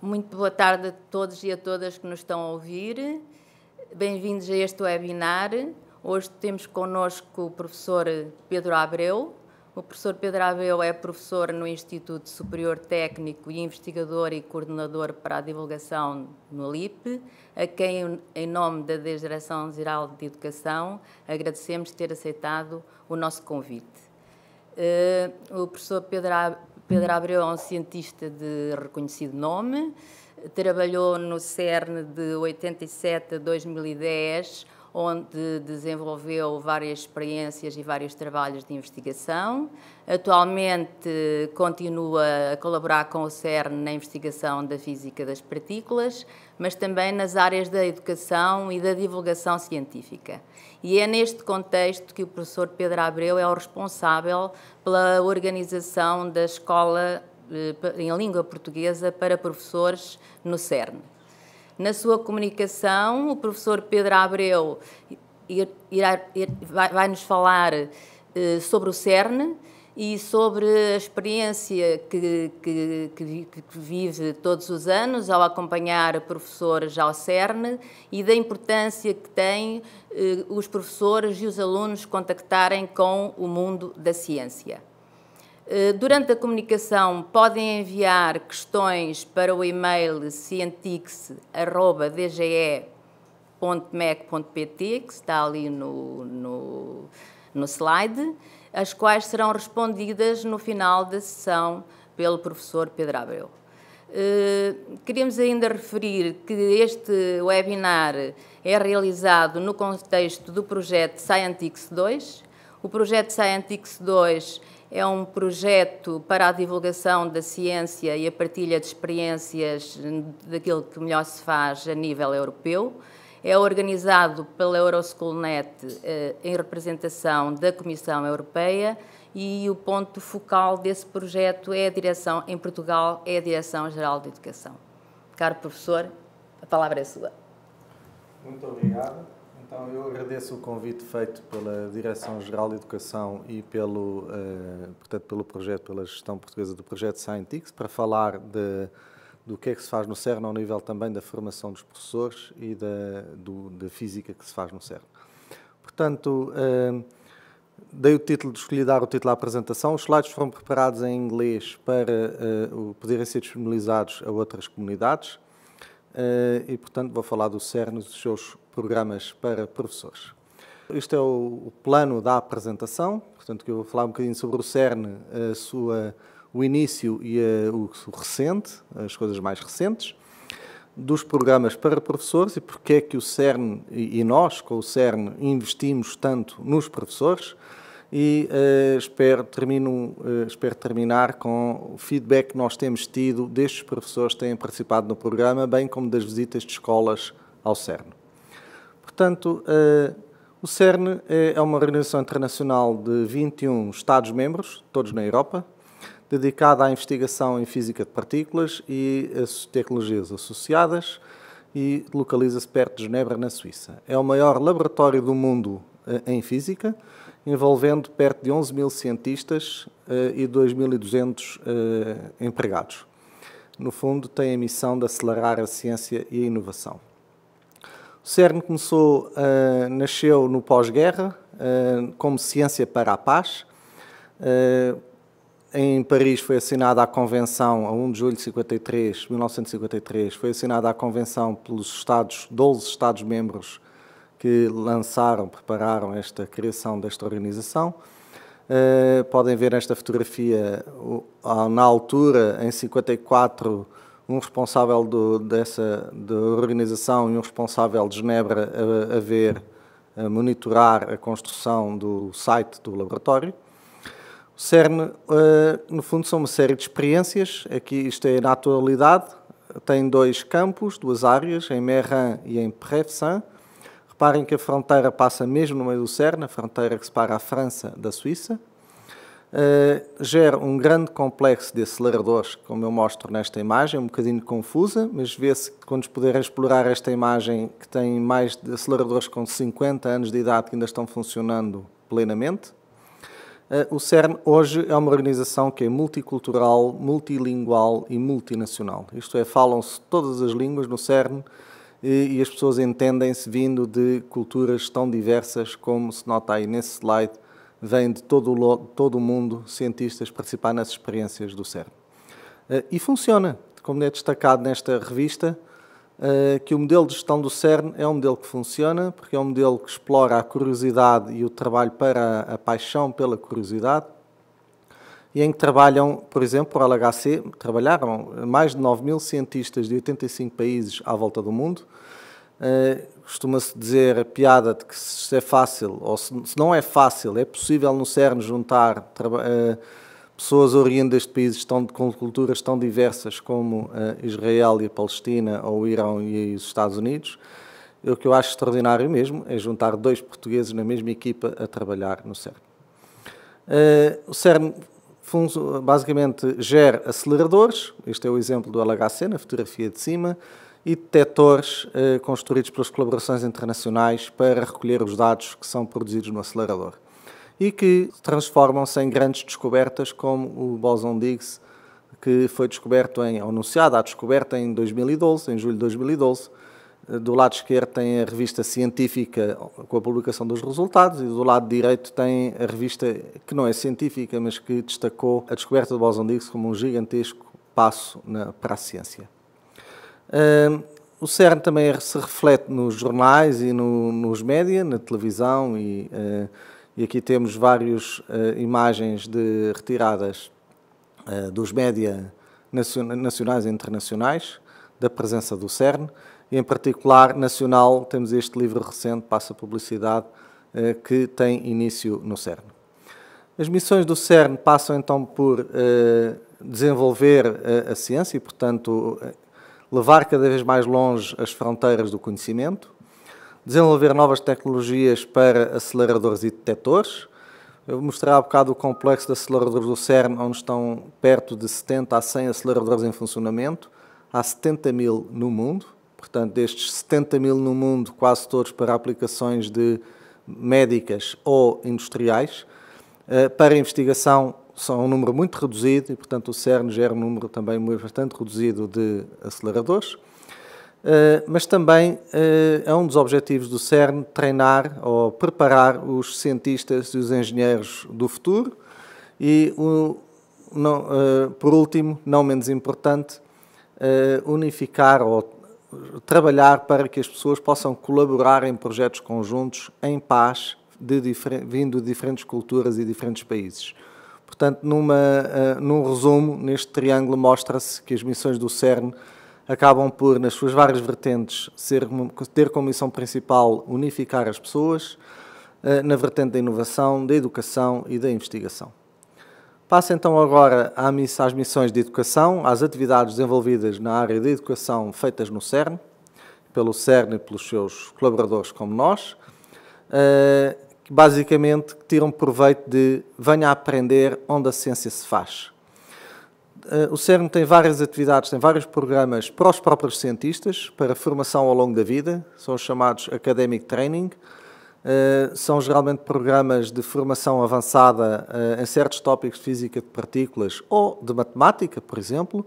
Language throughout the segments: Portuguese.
Muito boa tarde a todos e a todas que nos estão a ouvir. Bem-vindos a este webinar. Hoje temos connosco o professor Pedro Abreu. O professor Pedro Abreu é professor no Instituto Superior Técnico e investigador e coordenador para a divulgação no LIP, a quem, em nome da Direção-Geral de Educação, agradecemos ter aceitado o nosso convite. Eh, o professor Pedro Pedro Abreu é um cientista de reconhecido nome, trabalhou no CERN de 87 a 2010, onde desenvolveu várias experiências e vários trabalhos de investigação. Atualmente continua a colaborar com o CERN na investigação da física das partículas, mas também nas áreas da educação e da divulgação científica. E é neste contexto que o professor Pedro Abreu é o responsável pela organização da Escola eh, em Língua Portuguesa para Professores no CERN. Na sua comunicação, o professor Pedro Abreu irá, irá, vai, vai nos falar eh, sobre o CERN e sobre a experiência que, que, que vive todos os anos ao acompanhar professores ao CERN e da importância que tem eh, os professores e os alunos contactarem com o mundo da ciência. Eh, durante a comunicação, podem enviar questões para o e-mail cientix.dge.mec.pt, que está ali no, no, no slide as quais serão respondidas no final da sessão pelo professor Pedro Abreu. Eh, queríamos ainda referir que este webinar é realizado no contexto do projeto Scientix 2. O projeto Scientix 2 é um projeto para a divulgação da ciência e a partilha de experiências daquilo que melhor se faz a nível europeu é organizado pela Euroschoolnet eh, em representação da Comissão Europeia e o ponto focal desse projeto é a direção, em Portugal, é a Direção-Geral de Educação. Caro professor, a palavra é sua. Muito obrigado. Então, eu agradeço o convite feito pela Direção-Geral de Educação e pelo, eh, portanto, pelo projeto, pela gestão portuguesa do projeto Scientix, para falar de do que é que se faz no CERN ao nível também da formação dos professores e da, do, da física que se faz no CERN. Portanto, eh, dei o título, escolhi dar o título à apresentação. Os slides foram preparados em inglês para eh, poderem ser disponibilizados a outras comunidades eh, e, portanto, vou falar do CERN e dos seus programas para professores. Este é o, o plano da apresentação, portanto, que eu vou falar um bocadinho sobre o CERN, a sua o início e a, eh, o recente, as coisas mais recentes, dos programas para professores e porque é que o CERN e nós, com o CERN, investimos tanto nos professores e uh, espero, termino, uh, espero terminar com o feedback que nós temos tido destes professores que têm participado no programa, bem como das visitas de escolas ao CERN. Portanto, uh, o CERN é, é uma organização internacional de 21 Estados-membros, todos na Europa, dedicada à investigação em física de partículas e as tecnologias associadas e localiza-se perto de Genebra, na Suíça. É o maior laboratório do mundo eh, em física, envolvendo perto de 11 mil cientistas eh, e 2.200 eh, empregados. No fundo, tem a missão de acelerar a ciência e a inovação. O CERN começou, uh, nasceu no pós-guerra, uh, como ciência para a paz, uh, em Paris foi assinada a Convenção, a 1 de julho de 53, 1953, foi assinada a Convenção pelos Estados, 12 Estados-membros que lançaram, prepararam esta criação desta organização. Uh, podem ver nesta fotografia, na altura, em 54, um responsável do, dessa da organização e um responsável de Genebra a, a ver, a monitorar a construção do site do laboratório. O CERN, uh, eh, no fundo, são uma série de experiências. Aqui isto é na atualidade. Tem dois campos, duas áreas, em Merran e em Prevsan. Reparem que a fronteira passa mesmo no meio do CERN, a fronteira que separa a França da Suíça. Uh, gera um grande complexo de aceleradores, como eu mostro nesta imagem, um bocadinho confusa, mas vê-se que quando puderem explorar esta imagem, que tem mais de aceleradores com 50 anos de idade que ainda estão funcionando plenamente. Eh, o CERN hoje é uma organização que é multicultural, multilingual e multinacional. Isto é, falam-se todas as línguas no CERN e, as pessoas entendem-se vindo de culturas tão diversas como se nota aí nesse slide, vêm de todo o, todo o mundo cientistas participar nas experiências do CERN. Eh, e funciona, como é destacado nesta revista, eh, que o modelo de gestão do CERN é um modelo que funciona, porque é um modelo que explora a curiosidade e o trabalho para a paixão pela curiosidade, e em que trabalham, por exemplo, o LHC, trabalharam mais de 9 mil cientistas de 85 países à volta do mundo. Eh, costuma-se dizer a piada de que se é fácil, ou se não é fácil, é possível no CERN juntar eh, pessoas oriundas de países tão, com culturas tão diversas como eh, Israel e a Palestina, ou o Irão e os Estados Unidos, o que eu acho extraordinário mesmo é juntar dois portugueses na mesma equipa a trabalhar no CERN. Eh, o CERN basicamente gera aceleradores, este é o exemplo do LHC na fotografia de cima, e detectores eh, construídos pelas colaborações internacionais para recolher os dados que são produzidos no acelerador e que transformam-se em grandes descobertas como o bóson de Higgs, que foi descoberto em, ou anunciado à descoberta em 2012, em julho de 2012. Do lado esquerdo tem a revista científica com a publicação dos resultados e do lado direito tem a revista que não é científica, mas que destacou a descoberta do bóson de Higgs como um gigantesco passo na, para a ciência. Hum, o CERN também se reflete nos jornais e no, nos média, na televisão e uh, e aqui temos várias uh, eh, imagens de retiradas uh, dos média nacionais e internacionais, da presença do CERN, e em particular nacional temos este livro recente, Passa Publicidade, uh, que tem início no CERN. As missões do CERN passam então por desenvolver a ciência e, portanto, levar cada vez mais longe as fronteiras do conhecimento, desenvolver novas tecnologias para aceleradores e detectores. Eu mostrei há bocado o complexo de aceleradores do CERN, onde estão perto de 70 a 100 aceleradores em funcionamento. Há 70 mil no mundo, portanto, destes 70 mil no mundo, quase todos para aplicações de médicas ou industriais. Eh, para investigação, são um número muito reduzido e, portanto, o CERN gera um número também bastante reduzido de aceleradores. Eh, mas também eh, é um dos objetivos do CERN treinar ou preparar os cientistas e os engenheiros do futuro. E, eh, por último, não menos importante, unificar ou trabalhar para que as pessoas possam colaborar em projetos conjuntos em paz, de vindo de diferentes culturas e diferentes países. Portanto, numa, num resumo, neste triângulo mostra-se que as missões do CERN acabam por, nas suas várias vertentes, ser, ter como missão principal unificar as pessoas eh, na vertente da inovação, da educação e da investigação. Passo então agora às missões de educação, às atividades desenvolvidas na área da educação feitas no CERN, pelo CERN e pelos seus colaboradores como nós, eh, que basicamente tiram proveito de venha aprender onde a ciência se faz. Eh, o CERN tem várias atividades, tem vários programas para os próprios cientistas, para formação ao longo da vida, são os chamados Academic Training, eh, são geralmente programas de formação avançada eh, em certos tópicos de física de partículas ou de matemática, por exemplo,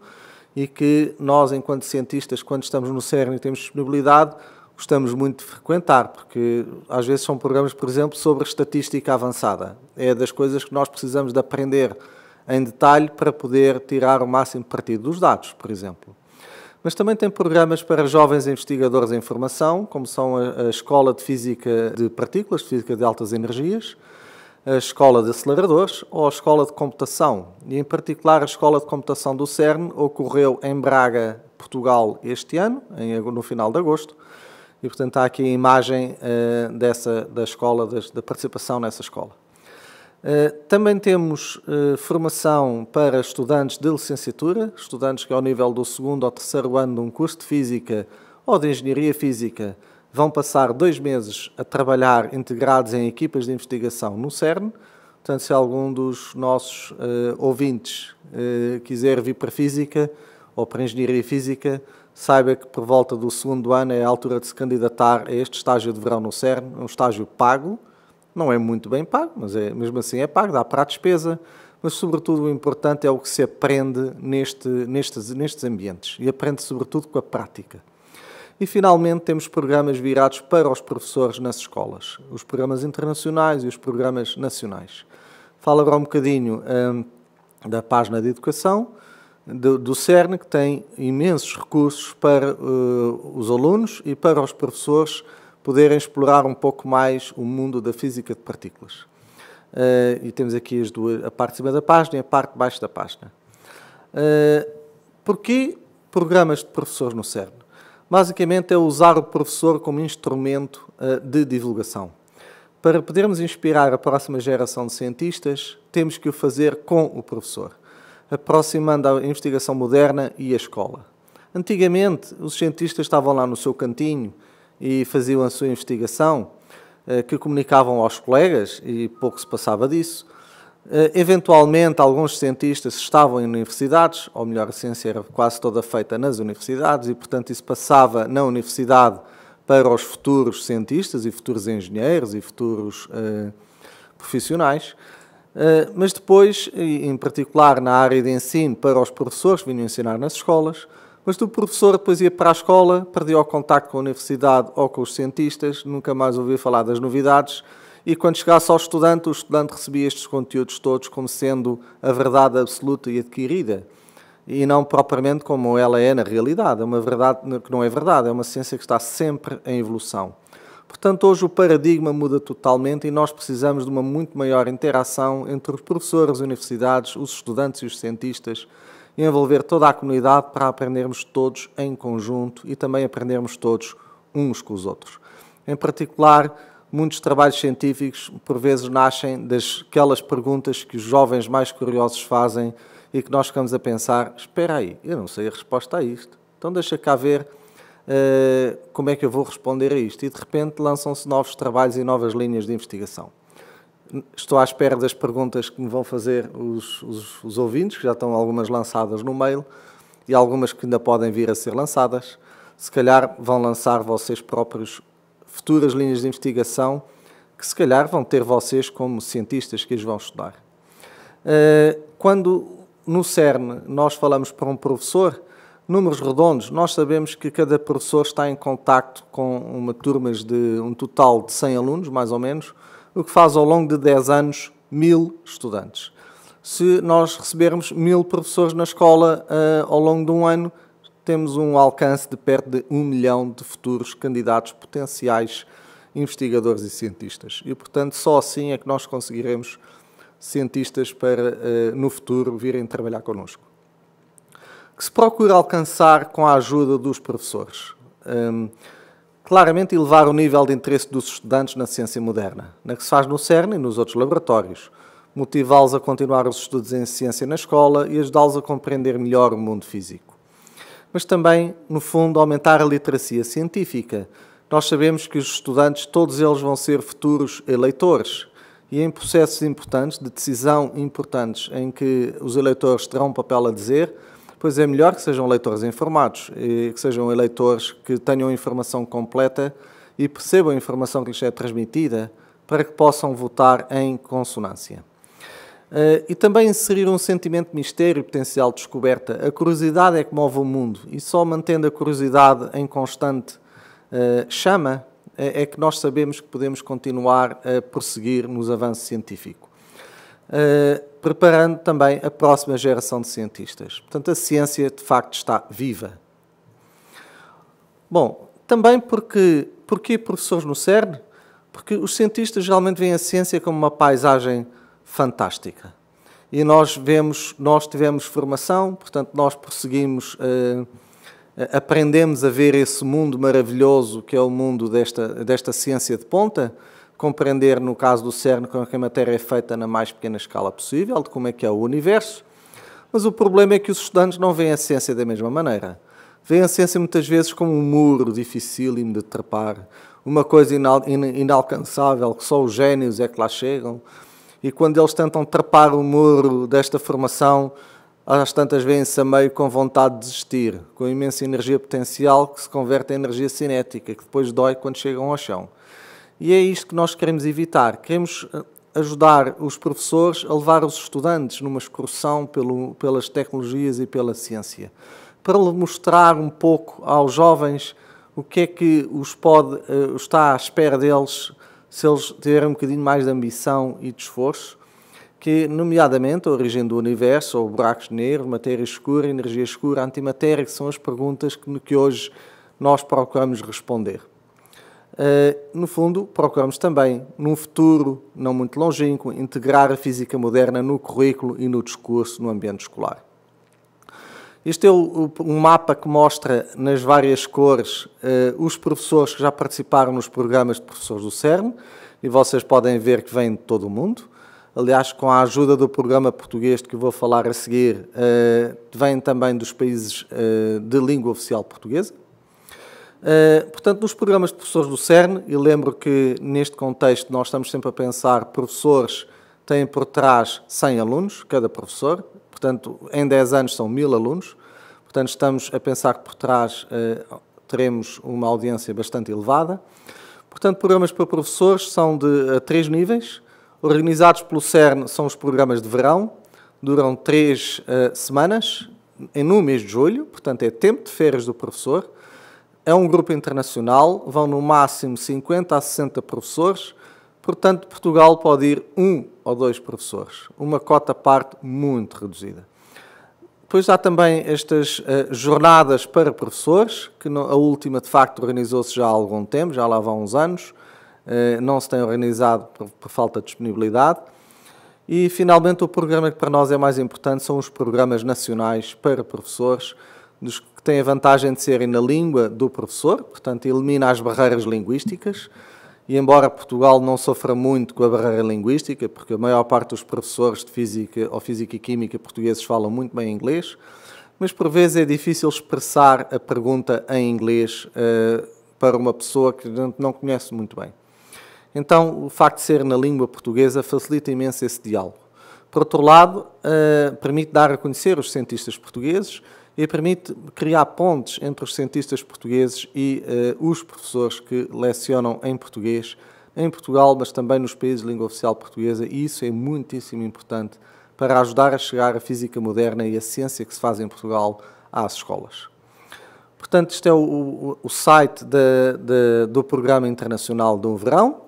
e que nós, enquanto cientistas, quando estamos no CERN e temos disponibilidade, gostamos muito de frequentar, porque às vezes são programas, por exemplo, sobre estatística avançada. É das coisas que nós precisamos de aprender em detalhe para poder tirar o máximo partido dos dados, por exemplo. Mas também tem programas para jovens investigadores em formação, como são a Escola de Física de Partículas, de Física de Altas Energias, a Escola de Aceleradores ou a Escola de Computação. E, em particular, a Escola de Computação do CERN ocorreu em Braga, Portugal, este ano, no final de agosto. E, portanto, há aqui a imagem eh, dessa, da, escola, da participação nessa escola. Eh, também temos eh, formação para estudantes de licenciatura, estudantes que ao nível do segundo ou terceiro ano de um curso de Física ou de Engenharia Física vão passar dois meses a trabalhar integrados em equipas de investigação no CERN. Portanto, se algum dos nossos uh, ouvintes uh, quiser vir para Física ou para Engenharia Física, saiba que por volta do segundo ano é a altura de se candidatar a este estágio de verão no CERN, um estágio pago, não é muito bem pago, mas é, mesmo assim é pago, dá para a despesa. Mas, sobretudo, o importante é o que se aprende neste, nestes, nestes ambientes. E aprende, sobretudo, com a prática. E, finalmente, temos programas virados para os professores nas escolas. Os programas internacionais e os programas nacionais. Falo agora um bocadinho hum, da página de educação do, do CERN, que tem imensos recursos para uh, os alunos e para os professores poderem explorar um pouco mais o mundo da física de partículas. Uh, e temos aqui as duas, a parte de cima da página e a parte de baixo da página. Uh, porquê programas de professores no CERN? Basicamente é usar o professor como instrumento uh, de divulgação. Para podermos inspirar a próxima geração de cientistas, temos que o fazer com o professor, aproximando a investigação moderna e a escola. Antigamente, os cientistas estavam lá no seu cantinho e faziam a sua investigação, eh, que comunicavam aos colegas e pouco se passava disso. Eh, eventualmente, alguns cientistas estavam em universidades, ou melhor, a ciência era quase toda feita nas universidades, e portanto isso passava na universidade para os futuros cientistas e futuros engenheiros e futuros uh, profissionais. Uh, mas depois, em particular na área de ensino, para os professores que vinham ensinar nas escolas, mas o professor depois ia para a escola, perdia o contacto com a universidade ou com os cientistas, nunca mais ouvia falar das novidades, e quando chegasse ao estudante, o estudante recebia estes conteúdos todos como sendo a verdade absoluta e adquirida, e não propriamente como ela é na realidade. É uma verdade que não é verdade, é uma ciência que está sempre em evolução. Portanto, hoje o paradigma muda totalmente e nós precisamos de uma muito maior interação entre os professores, as universidades, os estudantes e os cientistas envolver toda a comunidade para aprendermos todos em conjunto e também aprendermos todos uns com os outros. Em particular, muitos trabalhos científicos por vezes nascem daquelas perguntas que os jovens mais curiosos fazem e que nós ficamos a pensar: espera aí, eu não sei a resposta a isto, então deixa cá ver uh, como é que eu vou responder a isto. E de repente lançam-se novos trabalhos e novas linhas de investigação. Estou à espera das perguntas que me vão fazer os, os, os, ouvintes, que já estão algumas lançadas no mail e algumas que ainda podem vir a ser lançadas. Se calhar vão lançar vocês próprios futuras linhas de investigação que se calhar vão ter vocês como cientistas que as vão estudar. Eh, quando no CERN nós falamos para um professor, números redondos, nós sabemos que cada professor está em contacto com uma turma de um total de 100 alunos, mais ou menos, o que faz ao longo de 10 anos mil estudantes. Se nós recebermos mil professores na escola uh, ao longo de um ano, temos um alcance de perto de um milhão de futuros candidatos potenciais investigadores e cientistas. E, portanto, só assim é que nós conseguiremos cientistas para, uh, no futuro, virem trabalhar connosco. O que se procura alcançar com a ajuda dos professores? Um, ehm, claramente elevar o nível de interesse dos estudantes na ciência moderna, na que se faz no CERN e nos outros laboratórios, motivá-los a continuar os estudos em ciência na escola e ajudá-los a compreender melhor o mundo físico. Mas também, no fundo, aumentar a literacia científica. Nós sabemos que os estudantes, todos eles vão ser futuros eleitores, e em processos importantes, de decisão importantes, em que os eleitores terão um papel a dizer, pois é melhor que sejam leitores informados e que sejam eleitores que tenham a informação completa e percebam a informação que lhes é transmitida para que possam votar em consonância. Uh, e também inserir um sentimento de mistério e potencial descoberta. A curiosidade é que move o mundo e só mantendo a curiosidade em constante uh, chama é, é que nós sabemos que podemos continuar a prosseguir nos avanços científicos. Eh, preparando também a próxima geração de cientistas. Portanto, a ciência de facto está viva. Bom, também porque porque professores no CERN? Porque os cientistas geralmente veem a ciência como uma paisagem fantástica. E nós vemos, nós tivemos formação, portanto nós prosseguimos, eh, aprendemos a ver esse mundo maravilhoso que é o mundo desta, desta ciência de ponta, compreender, no caso do CERN, como é que a matéria é feita na mais pequena escala possível, de como é que é o universo, mas o problema é que os estudantes não veem a ciência da mesma maneira. Veem a ciência muitas vezes como um muro dificílimo de trepar, uma coisa inal inalcançável, que só os gênios é que lá chegam. E quando eles tentam trepar o muro desta formação, às tantas vezes se a meio com vontade de desistir, com imensa energia potencial que se converte em energia cinética, que depois dói quando chegam ao chão. E é isto que nós queremos evitar. Queremos eh, ajudar os professores a levar os estudantes numa excursão pelo, pelas tecnologias e pela ciência, para mostrar um pouco aos jovens o que é que os pode, uh, está à espera deles se eles tiverem um bocadinho mais de ambição e de esforço, que, nomeadamente, a origem do universo, ou buracos negros, matéria escura, energia escura, antimatéria, que são as perguntas que, que hoje nós procuramos responder. Eh, no fundo, procuramos também, num futuro não muito longínquo, integrar a física moderna no currículo e no discurso no ambiente escolar. Este é um mapa que mostra, nas várias cores, eh, os professores que já participaram nos programas de professores do CERN, e vocês podem ver que vêm de todo o mundo. Aliás, com a ajuda do programa português de que vou falar a seguir, eh, vêm também dos países de língua oficial portuguesa. Eh, portanto, nos programas de professores do CERN, e lembro que neste contexto nós estamos sempre a pensar professores têm por trás 100 alunos, cada professor, portanto, em 10 anos são 1000 alunos, portanto, estamos a pensar que por trás uh, teremos uma audiência bastante elevada. Portanto, programas para professores são de uh, três níveis. Organizados pelo CERN são os programas de verão, duram três eh, semanas, em no mês de julho, portanto, é tempo de férias do professor. É um grupo internacional, vão no máximo 50 a 60 professores, portanto, Portugal pode ir um ou dois professores, uma cota parte muito reduzida. Depois há também estas uh, jornadas para professores, que a última de facto organizou-se já há algum tempo, já lá vão uns anos, uh, não se tem organizado por, por, falta de disponibilidade. E finalmente o programa que para nós é mais importante são os programas nacionais para professores, dos que a vantagem de serem na língua do professor, portanto, elimina as barreiras linguísticas. E embora Portugal não sofra muito com a barreira linguística, porque a maior parte dos professores de física ou física e química portugueses falam muito bem inglês, mas por vezes é difícil expressar a pergunta em inglês uh, para uma pessoa que não conhece muito bem. Então, o facto de ser na língua portuguesa facilita imenso esse diálogo. Por outro lado, uh, permite dar a conhecer os cientistas portugueses, e permite criar pontes entre os cientistas portugueses e uh, os professores que lecionam em português em Portugal, mas também nos países de língua oficial portuguesa, e isso é muitíssimo importante para ajudar a chegar a física moderna e a ciência que se faz em Portugal às escolas. Portanto, este é o, o, o site de, de, do Programa Internacional do Verão,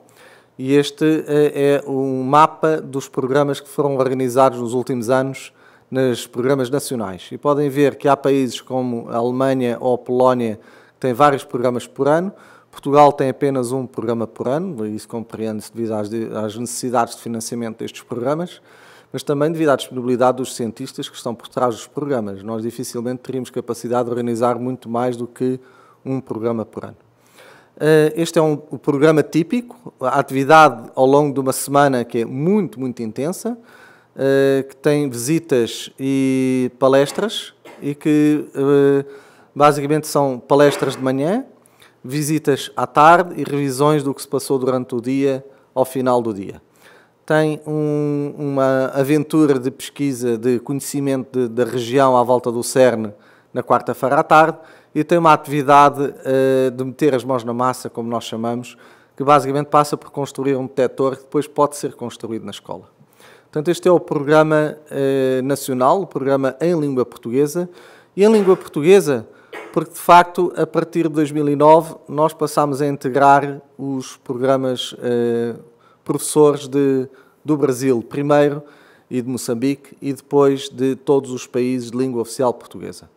e este eh, é um mapa dos programas que foram organizados nos últimos anos nos programas nacionais. E podem ver que há países como a Alemanha ou a Polónia que têm vários programas por ano, Portugal tem apenas um programa por ano, e isso compreende-se devido às, necessidades de financiamento destes programas, mas também devido à disponibilidade dos cientistas que estão por trás dos programas. Nós dificilmente teríamos capacidade de organizar muito mais do que um programa por ano. Eh, este é um programa típico, a atividade ao longo de uma semana que é muito, muito intensa, eh, que tem visitas e palestras e que eh, basicamente são palestras de manhã, visitas à tarde e revisões do que se passou durante o dia ao final do dia. Tem um, uma aventura de pesquisa de conhecimento da região à volta do CERN na quarta-feira à tarde e tem uma atividade uh, de meter as mãos na massa, como nós chamamos, que basicamente passa por construir um detector que depois pode ser construído na escola. Portanto, este é o programa eh, nacional, o programa em língua portuguesa. E em língua portuguesa, porque de facto, a partir de 2009, nós passámos a integrar os programas eh, professores de, do Brasil, primeiro, e de Moçambique, e depois de todos os países de língua oficial portuguesa.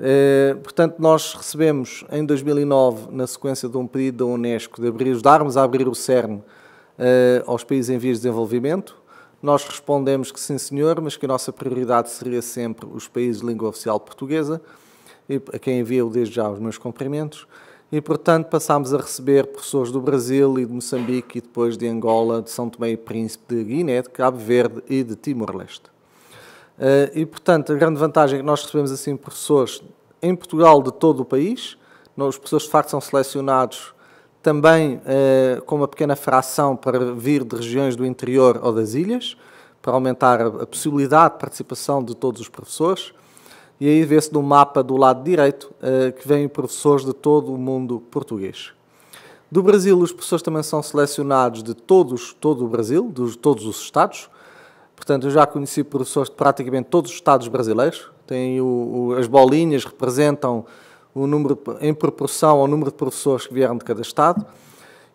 Eh, portanto, nós recebemos em 2009, na sequência de um pedido da Unesco de abrir, ajudarmos a abrir o CERN eh, aos países em vias de desenvolvimento, nós respondemos que sim, senhor, mas que a nossa prioridade seria sempre os países de língua oficial portuguesa, e a quem envio desde já os meus cumprimentos. E, portanto, passámos a receber professores do Brasil e de Moçambique e depois de Angola, de São Tomé e Príncipe, de Guiné, de Cabo Verde e de Timor-Leste. Eh, e, portanto, a grande vantagem é que nós recebemos, assim, professores em Portugal de todo o país. Os professores, de facto, são selecionados também eh, com uma pequena fração para vir de regiões do interior ou das ilhas, para aumentar a possibilidade de participação de todos os professores. E aí vê-se no mapa do lado direito eh, que vêm professores de todo o mundo português. Do Brasil, os professores também são selecionados de todos, todo o Brasil, de todos os estados. Portanto, eu já conheci professores de praticamente todos os estados brasileiros. Tem o, o as bolinhas representam o número, em proporção ao número de professores que vieram de cada Estado.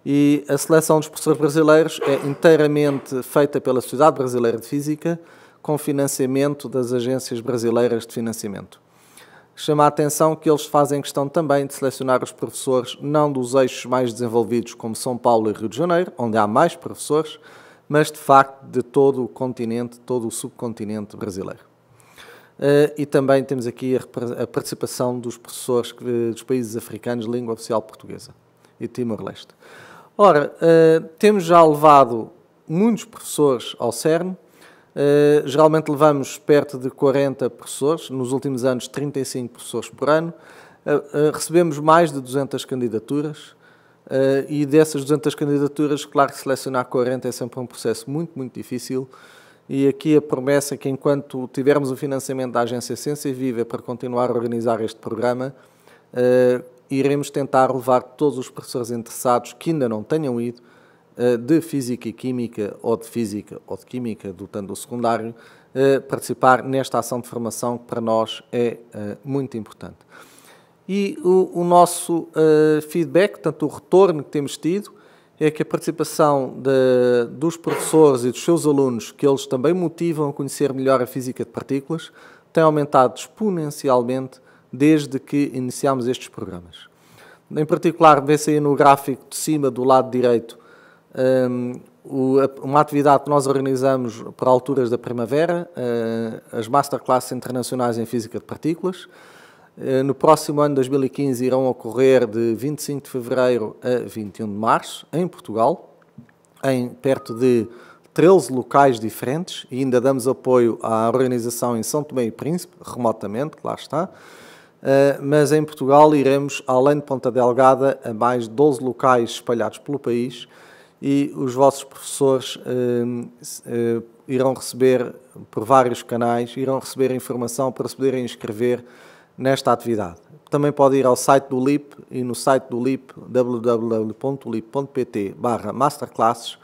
E a seleção dos professores brasileiros é inteiramente feita pela Sociedade Brasileira de Física, com financiamento das agências brasileiras de financiamento. Chama a atenção que eles fazem questão também de selecionar os professores não dos eixos mais desenvolvidos, como São Paulo e Rio de Janeiro, onde há mais professores, mas de facto de todo o continente, todo o subcontinente brasileiro. Uh, e também temos aqui a, a participação dos professores eh, dos países africanos, língua oficial portuguesa e Timor-Leste. Ora, uh, temos já levado muitos professores ao CERN, geralmente levamos perto de 40 professores, nos últimos anos 35 professores por ano, recebemos mais de 200 candidaturas, e dessas 200 candidaturas, claro que selecionar 40 é sempre um processo muito, muito difícil, e aqui a promessa é que enquanto tivermos o financiamento da Agência Ciência Viva para continuar a organizar este programa, uh, iremos tentar levar todos os professores interessados que ainda não tenham ido uh, de Física e Química ou de Física ou de Química, do tanto do secundário, uh, participar nesta ação de formação que para nós é muito importante. E o, o nosso feedback, tanto o retorno que temos tido, é que a participação de, dos professores e dos seus alunos, que eles também motivam a conhecer melhor a física de partículas, tem aumentado exponencialmente desde que iniciámos estes programas. Em particular, vê-se aí no gráfico de cima do lado direito hum, uma atividade que nós organizamos para alturas da primavera, hum, as masterclasses internacionais em física de partículas, eh, no próximo ano, 2015, irão ocorrer de 25 de fevereiro a 21 de março, em Portugal, em perto de 13 locais diferentes, e ainda damos apoio à organização em São Tomé e Príncipe, remotamente, claro lá está. Eh, mas em Portugal iremos, além de Ponta Delgada, a mais 12 locais espalhados pelo país, e os vossos professores eh, irão receber, por vários canais, irão receber informação para se poderem inscrever nesta atividade. Também pode ir ao site do LIP e no site do LIP, www.lip.pt barra masterclasses,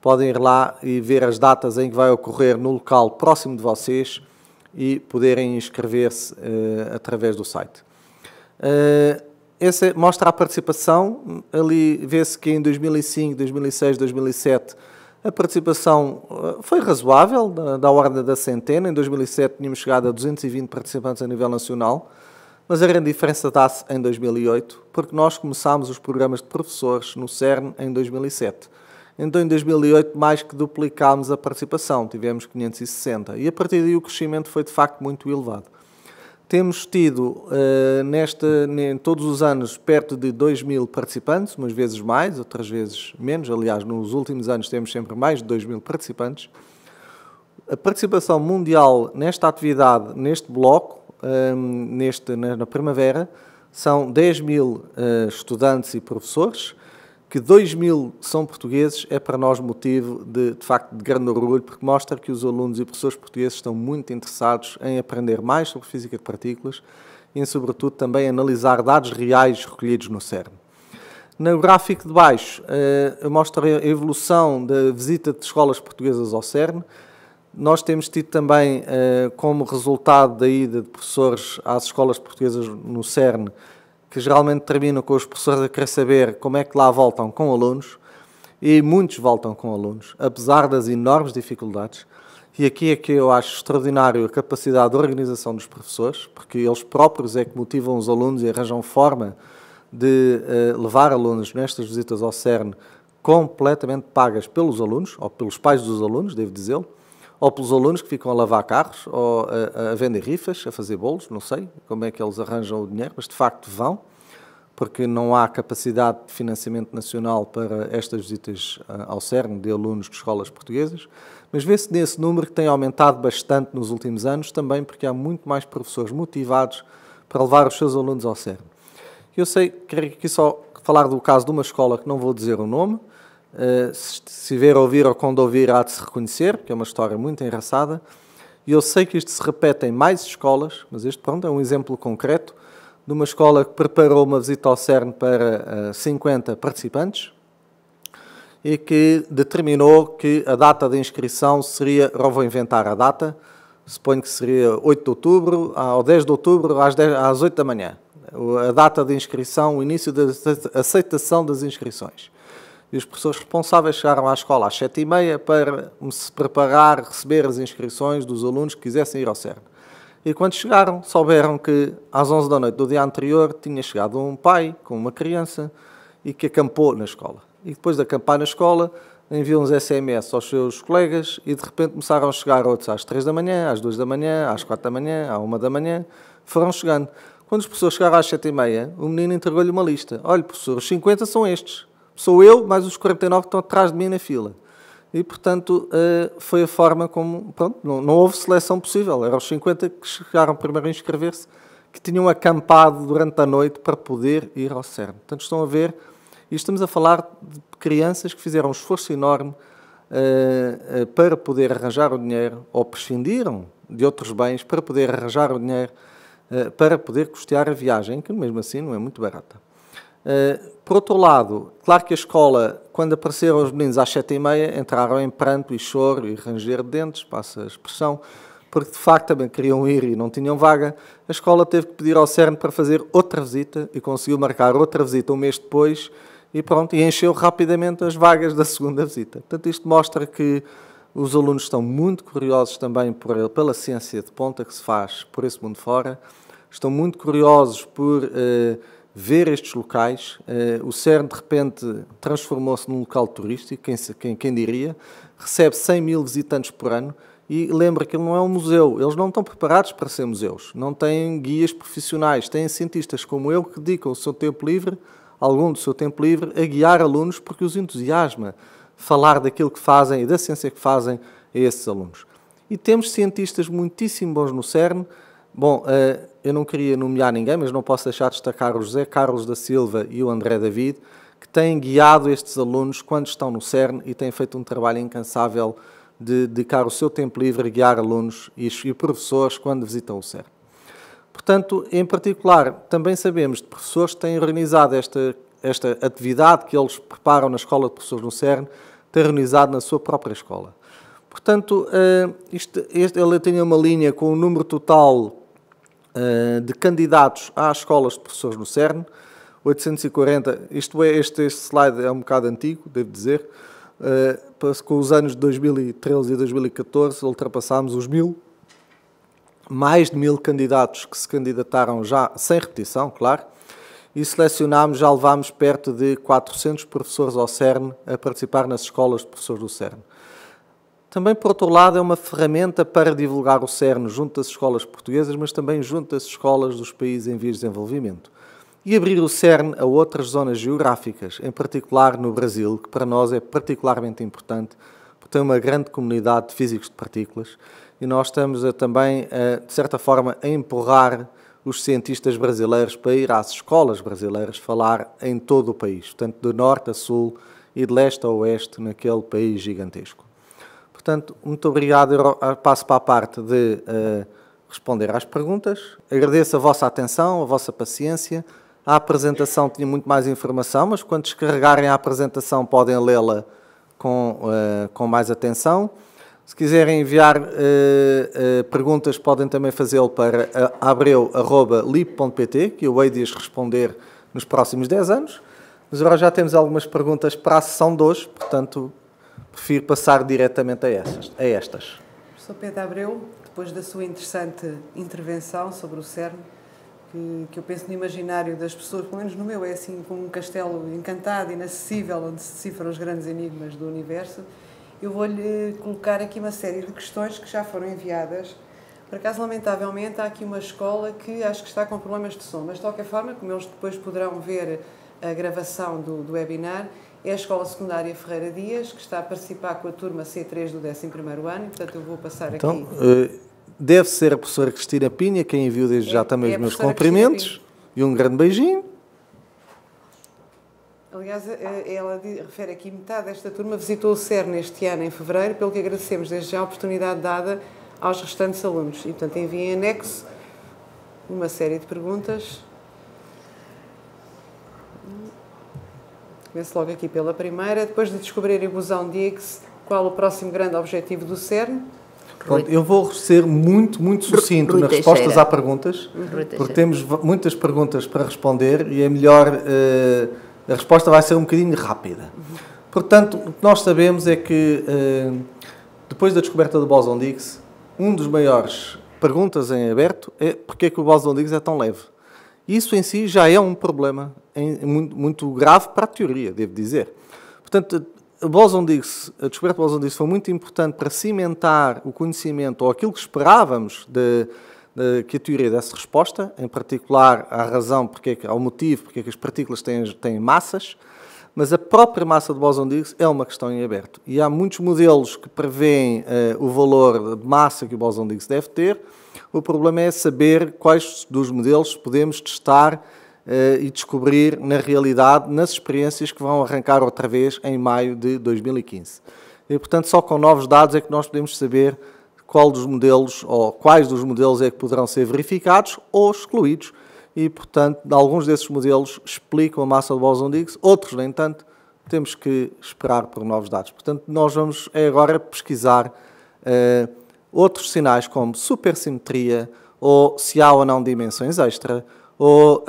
podem ir lá e ver as datas em que vai ocorrer no local próximo de vocês e poderem inscrever-se uh, através do site. Uh, esse mostra a participação, ali vê-se que em 2005, 2006, 2007 a participação eh, foi razoável, da ordem da centena. Em 2007 tínhamos chegado a 220 participantes a nível nacional, mas a grande diferença dá-se em 2008, porque nós começámos os programas de professores no CERN em 2007. Então, em 2008, mais que duplicámos a participação, tivemos 560, e a partir daí o crescimento foi de facto muito elevado. Temos tido, uh, nesta, em todos os anos, perto de 2 mil participantes, umas vezes mais, outras vezes menos. Aliás, nos últimos anos temos sempre mais de 2 mil participantes. A participação mundial nesta atividade, neste bloco, um, eh, neste, na, na primavera, são 10 mil uh, estudantes e professores que 2 mil são portugueses é para nós motivo de, de facto de grande orgulho, porque mostra que os alunos e professores portugueses estão muito interessados em aprender mais sobre física de partículas e, em, sobretudo, também analisar dados reais recolhidos no CERN. No gráfico de baixo, eu eh, mostra a evolução da visita de escolas portuguesas ao CERN. Nós temos tido também, eh, como resultado da ida de professores às escolas portuguesas no CERN, que geralmente terminam com os professores a querer saber como é que lá voltam com alunos, e muitos voltam com alunos, apesar das enormes dificuldades. E aqui é que eu acho extraordinário a capacidade de organização dos professores, porque eles próprios é que motivam os alunos e arranjam forma de uh, levar alunos nestas visitas ao CERN completamente pagas pelos alunos, ou pelos pais dos alunos, devo dizê-lo, ou pelos alunos que ficam a lavar carros, ou a, a vender rifas, a fazer bolos, não sei como é que eles arranjam o dinheiro, mas de facto vão, porque não há capacidade de financiamento nacional para estas visitas ah, ao CERN de alunos de escolas portuguesas, mas vê-se nesse número que tem aumentado bastante nos últimos anos, também porque há muito mais professores motivados para levar os seus alunos ao CERN. Eu sei, quero aqui só falar do caso de uma escola que não vou dizer o nome, eh, se ver ouvir ou quando ouvir, há de se reconhecer, porque é uma história muito engraçada. E eu sei que isto se repete em mais escolas, mas este, pronto, é um exemplo concreto de uma escola que preparou uma visita ao CERN para uh, eh, 50 participantes e que determinou que a data de inscrição seria, ou vou inventar a data, suponho que seria 8 de outubro ou 10 de outubro às, 10, às 8 da manhã. A data de inscrição, o início da aceitação das inscrições. E os professores responsáveis chegaram à escola às sete e meia para se preparar, receber as inscrições dos alunos que quisessem ir ao CERN. E quando chegaram, souberam que às 11 da noite do dia anterior tinha chegado um pai com uma criança e que acampou na escola. E depois de acampar na escola, enviou uns SMS aos seus colegas e de repente começaram a chegar outros às 3 da manhã, às 2 da manhã, às 4 da manhã, à 1 da manhã, foram chegando. Quando os professores chegaram às 7 e meia, o menino entregou-lhe uma lista. Olha, professor, os 50 são estes sou eu, mas os 49 estão atrás de mim na fila. E, portanto, eh, foi a forma como. Pronto, não, não houve seleção possível. Eram os 50 que chegaram primeiro a inscrever-se, que tinham acampado durante a noite para poder ir ao CERN. Portanto, estão a ver, e estamos a falar de crianças que fizeram um esforço enorme uh, uh, para poder arranjar o dinheiro, ou prescindiram de outros bens para poder arranjar o dinheiro, para poder custear a viagem, que mesmo assim não é muito barata. Eh, por outro lado, claro que a escola, quando apareceram os meninos às sete e meia, entraram em pranto e choro e ranger de dentes, passa a expressão, porque de facto também queriam ir e não tinham vaga. A escola teve que pedir ao CERN para fazer outra visita e conseguiu marcar outra visita um mês depois e pronto, e encheu rapidamente as vagas da segunda visita. Portanto, isto mostra que os alunos estão muito curiosos também por, pela ciência de ponta que se faz por esse mundo fora, estão muito curiosos por... Eh, ver estes locais. Eh, o CERN, de repente, transformou-se num local turístico, quem, quem, quem diria, recebe 100 mil visitantes por ano. E lembra que ele não é um museu, eles não estão preparados para ser museus, não têm guias profissionais, têm cientistas como eu que dedicam o seu tempo livre, algum do seu tempo livre, a guiar alunos porque os entusiasma falar daquilo que fazem e da ciência que fazem a esses alunos. E temos cientistas muitíssimo bons no CERN, Bom, eh, eu não queria nomear ninguém, mas não posso deixar de destacar o José Carlos da Silva e o André David, que têm guiado estes alunos quando estão no CERN e têm feito um trabalho incansável de dedicar o seu tempo livre a guiar alunos e professores quando visitam o CERN. Portanto, em particular, também sabemos de professores que têm organizado esta, esta atividade que eles preparam na Escola de Professores no CERN, têm organizado na sua própria escola. Portanto, eh, isto, este, ele tem uma linha com o número total eh, de candidatos às escolas de professores no CERN, 840, isto é, este, este slide é um bocado antigo, devo dizer, uh, com os anos de 2013 e 2014 ultrapassámos os mil, mais de mil candidatos que se candidataram já, sem repetição, claro, e selecionámos, já levámos perto de 400 professores ao CERN a participar nas escolas de professores do CERN. Também, por outro lado, é uma ferramenta para divulgar o CERN junto das escolas portuguesas, mas também junto às escolas dos países em vias de desenvolvimento. E abrir o CERN a outras zonas geográficas, em particular no Brasil, que para nós é particularmente importante, porque tem uma grande comunidade de físicos de partículas e nós estamos a, também, a, de certa forma, a empurrar os cientistas brasileiros para ir às escolas brasileiras falar em todo o país, portanto, do norte a sul e de leste a oeste, naquele país gigantesco. Portanto, muito obrigado. Eu passo para a parte de uh, responder às perguntas. Agradeço a vossa atenção, a vossa paciência. A apresentação tinha muito mais informação, mas quando descarregarem a apresentação podem lê-la com, uh, com mais atenção. Se quiserem enviar uh, uh, perguntas, podem também fazê-lo para abreu.lip.pt, que eu hei de as responder nos próximos 10 anos. Mas agora já temos algumas perguntas para a sessão de hoje, portanto, prefiro passar diretamente a estas. A estas. Professor Pedro Abreu, depois da sua interessante intervenção sobre o CERN, que, que, eu penso no imaginário das pessoas, pelo menos no meu, é assim como um castelo encantado, inacessível, onde se decifram os grandes enigmas do universo, eu vou-lhe colocar aqui uma série de questões que já foram enviadas. Por acaso, lamentavelmente, há aqui uma escola que acho que está com problemas de som, mas de qualquer forma, como eles depois poderão ver a gravação do, do webinar, é a Escola Secundária Ferreira Dias, que está a participar com a turma C3 do 11º ano, e, portanto eu vou passar então, aqui... Então, deve ser a professora Cristina Pinha, quem enviou desde é, já também é os meus cumprimentos, e um grande beijinho. Aliás, eh, ela refere aqui metade desta turma visitou o CERN este ano, em fevereiro, pelo que agradecemos desde já a oportunidade dada aos restantes alunos. E, portanto, enviem anexo uma série de perguntas Começo logo aqui pela primeira. Depois de descobrir o de Diggs, qual o próximo grande objetivo do CERN? Pronto, eu vou ser muito, muito sucinto nas respostas às perguntas, porque temos muitas perguntas para responder e é melhor. Uh, a resposta vai ser um bocadinho rápida. Portanto, o que nós sabemos é que uh, depois da descoberta do boson-Higgs, um dos maiores perguntas em aberto é porque é que o boson-Higgs é tão leve. Isso em si já é um problema em, é muito, muito grave para a teoria, devo dizer. Portanto, boson Higgs, a descoberta de Boson-Dix foi muito importante para cimentar o conhecimento ou aquilo que esperávamos de, de, que a teoria desse resposta, em particular à razão, porque, é ao motivo porque é que as partículas têm, têm massas, mas a própria massa de Boson-Dix é uma questão em aberto. E há muitos modelos que prevêem uh, o valor de massa que o Boson-Dix deve ter. O problema é saber quais dos modelos podemos testar eh, e descobrir na realidade, nas experiências que vão arrancar outra vez em maio de 2015. E, portanto, só com novos dados é que nós podemos saber qual dos modelos ou quais dos modelos é que poderão ser verificados ou excluídos. E, portanto, alguns desses modelos explicam a massa do Boson-Higgs, outros, no entanto, temos que esperar por novos dados. Portanto, nós vamos é agora pesquisar uh, outros sinais como supersimetria ou se há ou não dimensões extra, ou uh,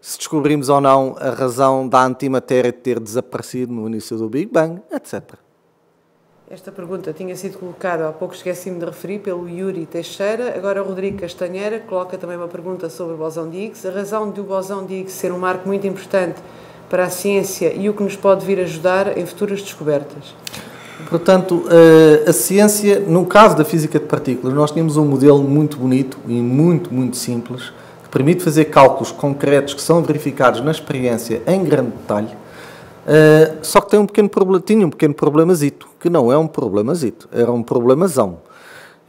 se descobrimos ou não a razão da antimatéria ter desaparecido no início do Big Bang, etc. Esta pergunta tinha sido colocada, há pouco esqueci-me de referir, pelo Yuri Teixeira. Agora o Rodrigo Castanheira coloca também uma pergunta sobre o bosão de Higgs. A razão de o bosão de Higgs ser um marco muito importante para a ciência e o que nos pode vir ajudar em futuras descobertas? Portanto, eh, a ciência, no caso da física de partículas, nós tínhamos um modelo muito bonito e muito, muito simples permite fazer cálculos concretos que são verificados na experiência em grande detalhe, uh, só que tem um pequeno problema, tinha um pequeno problemazito, que não é um problemazito, era um problemazão.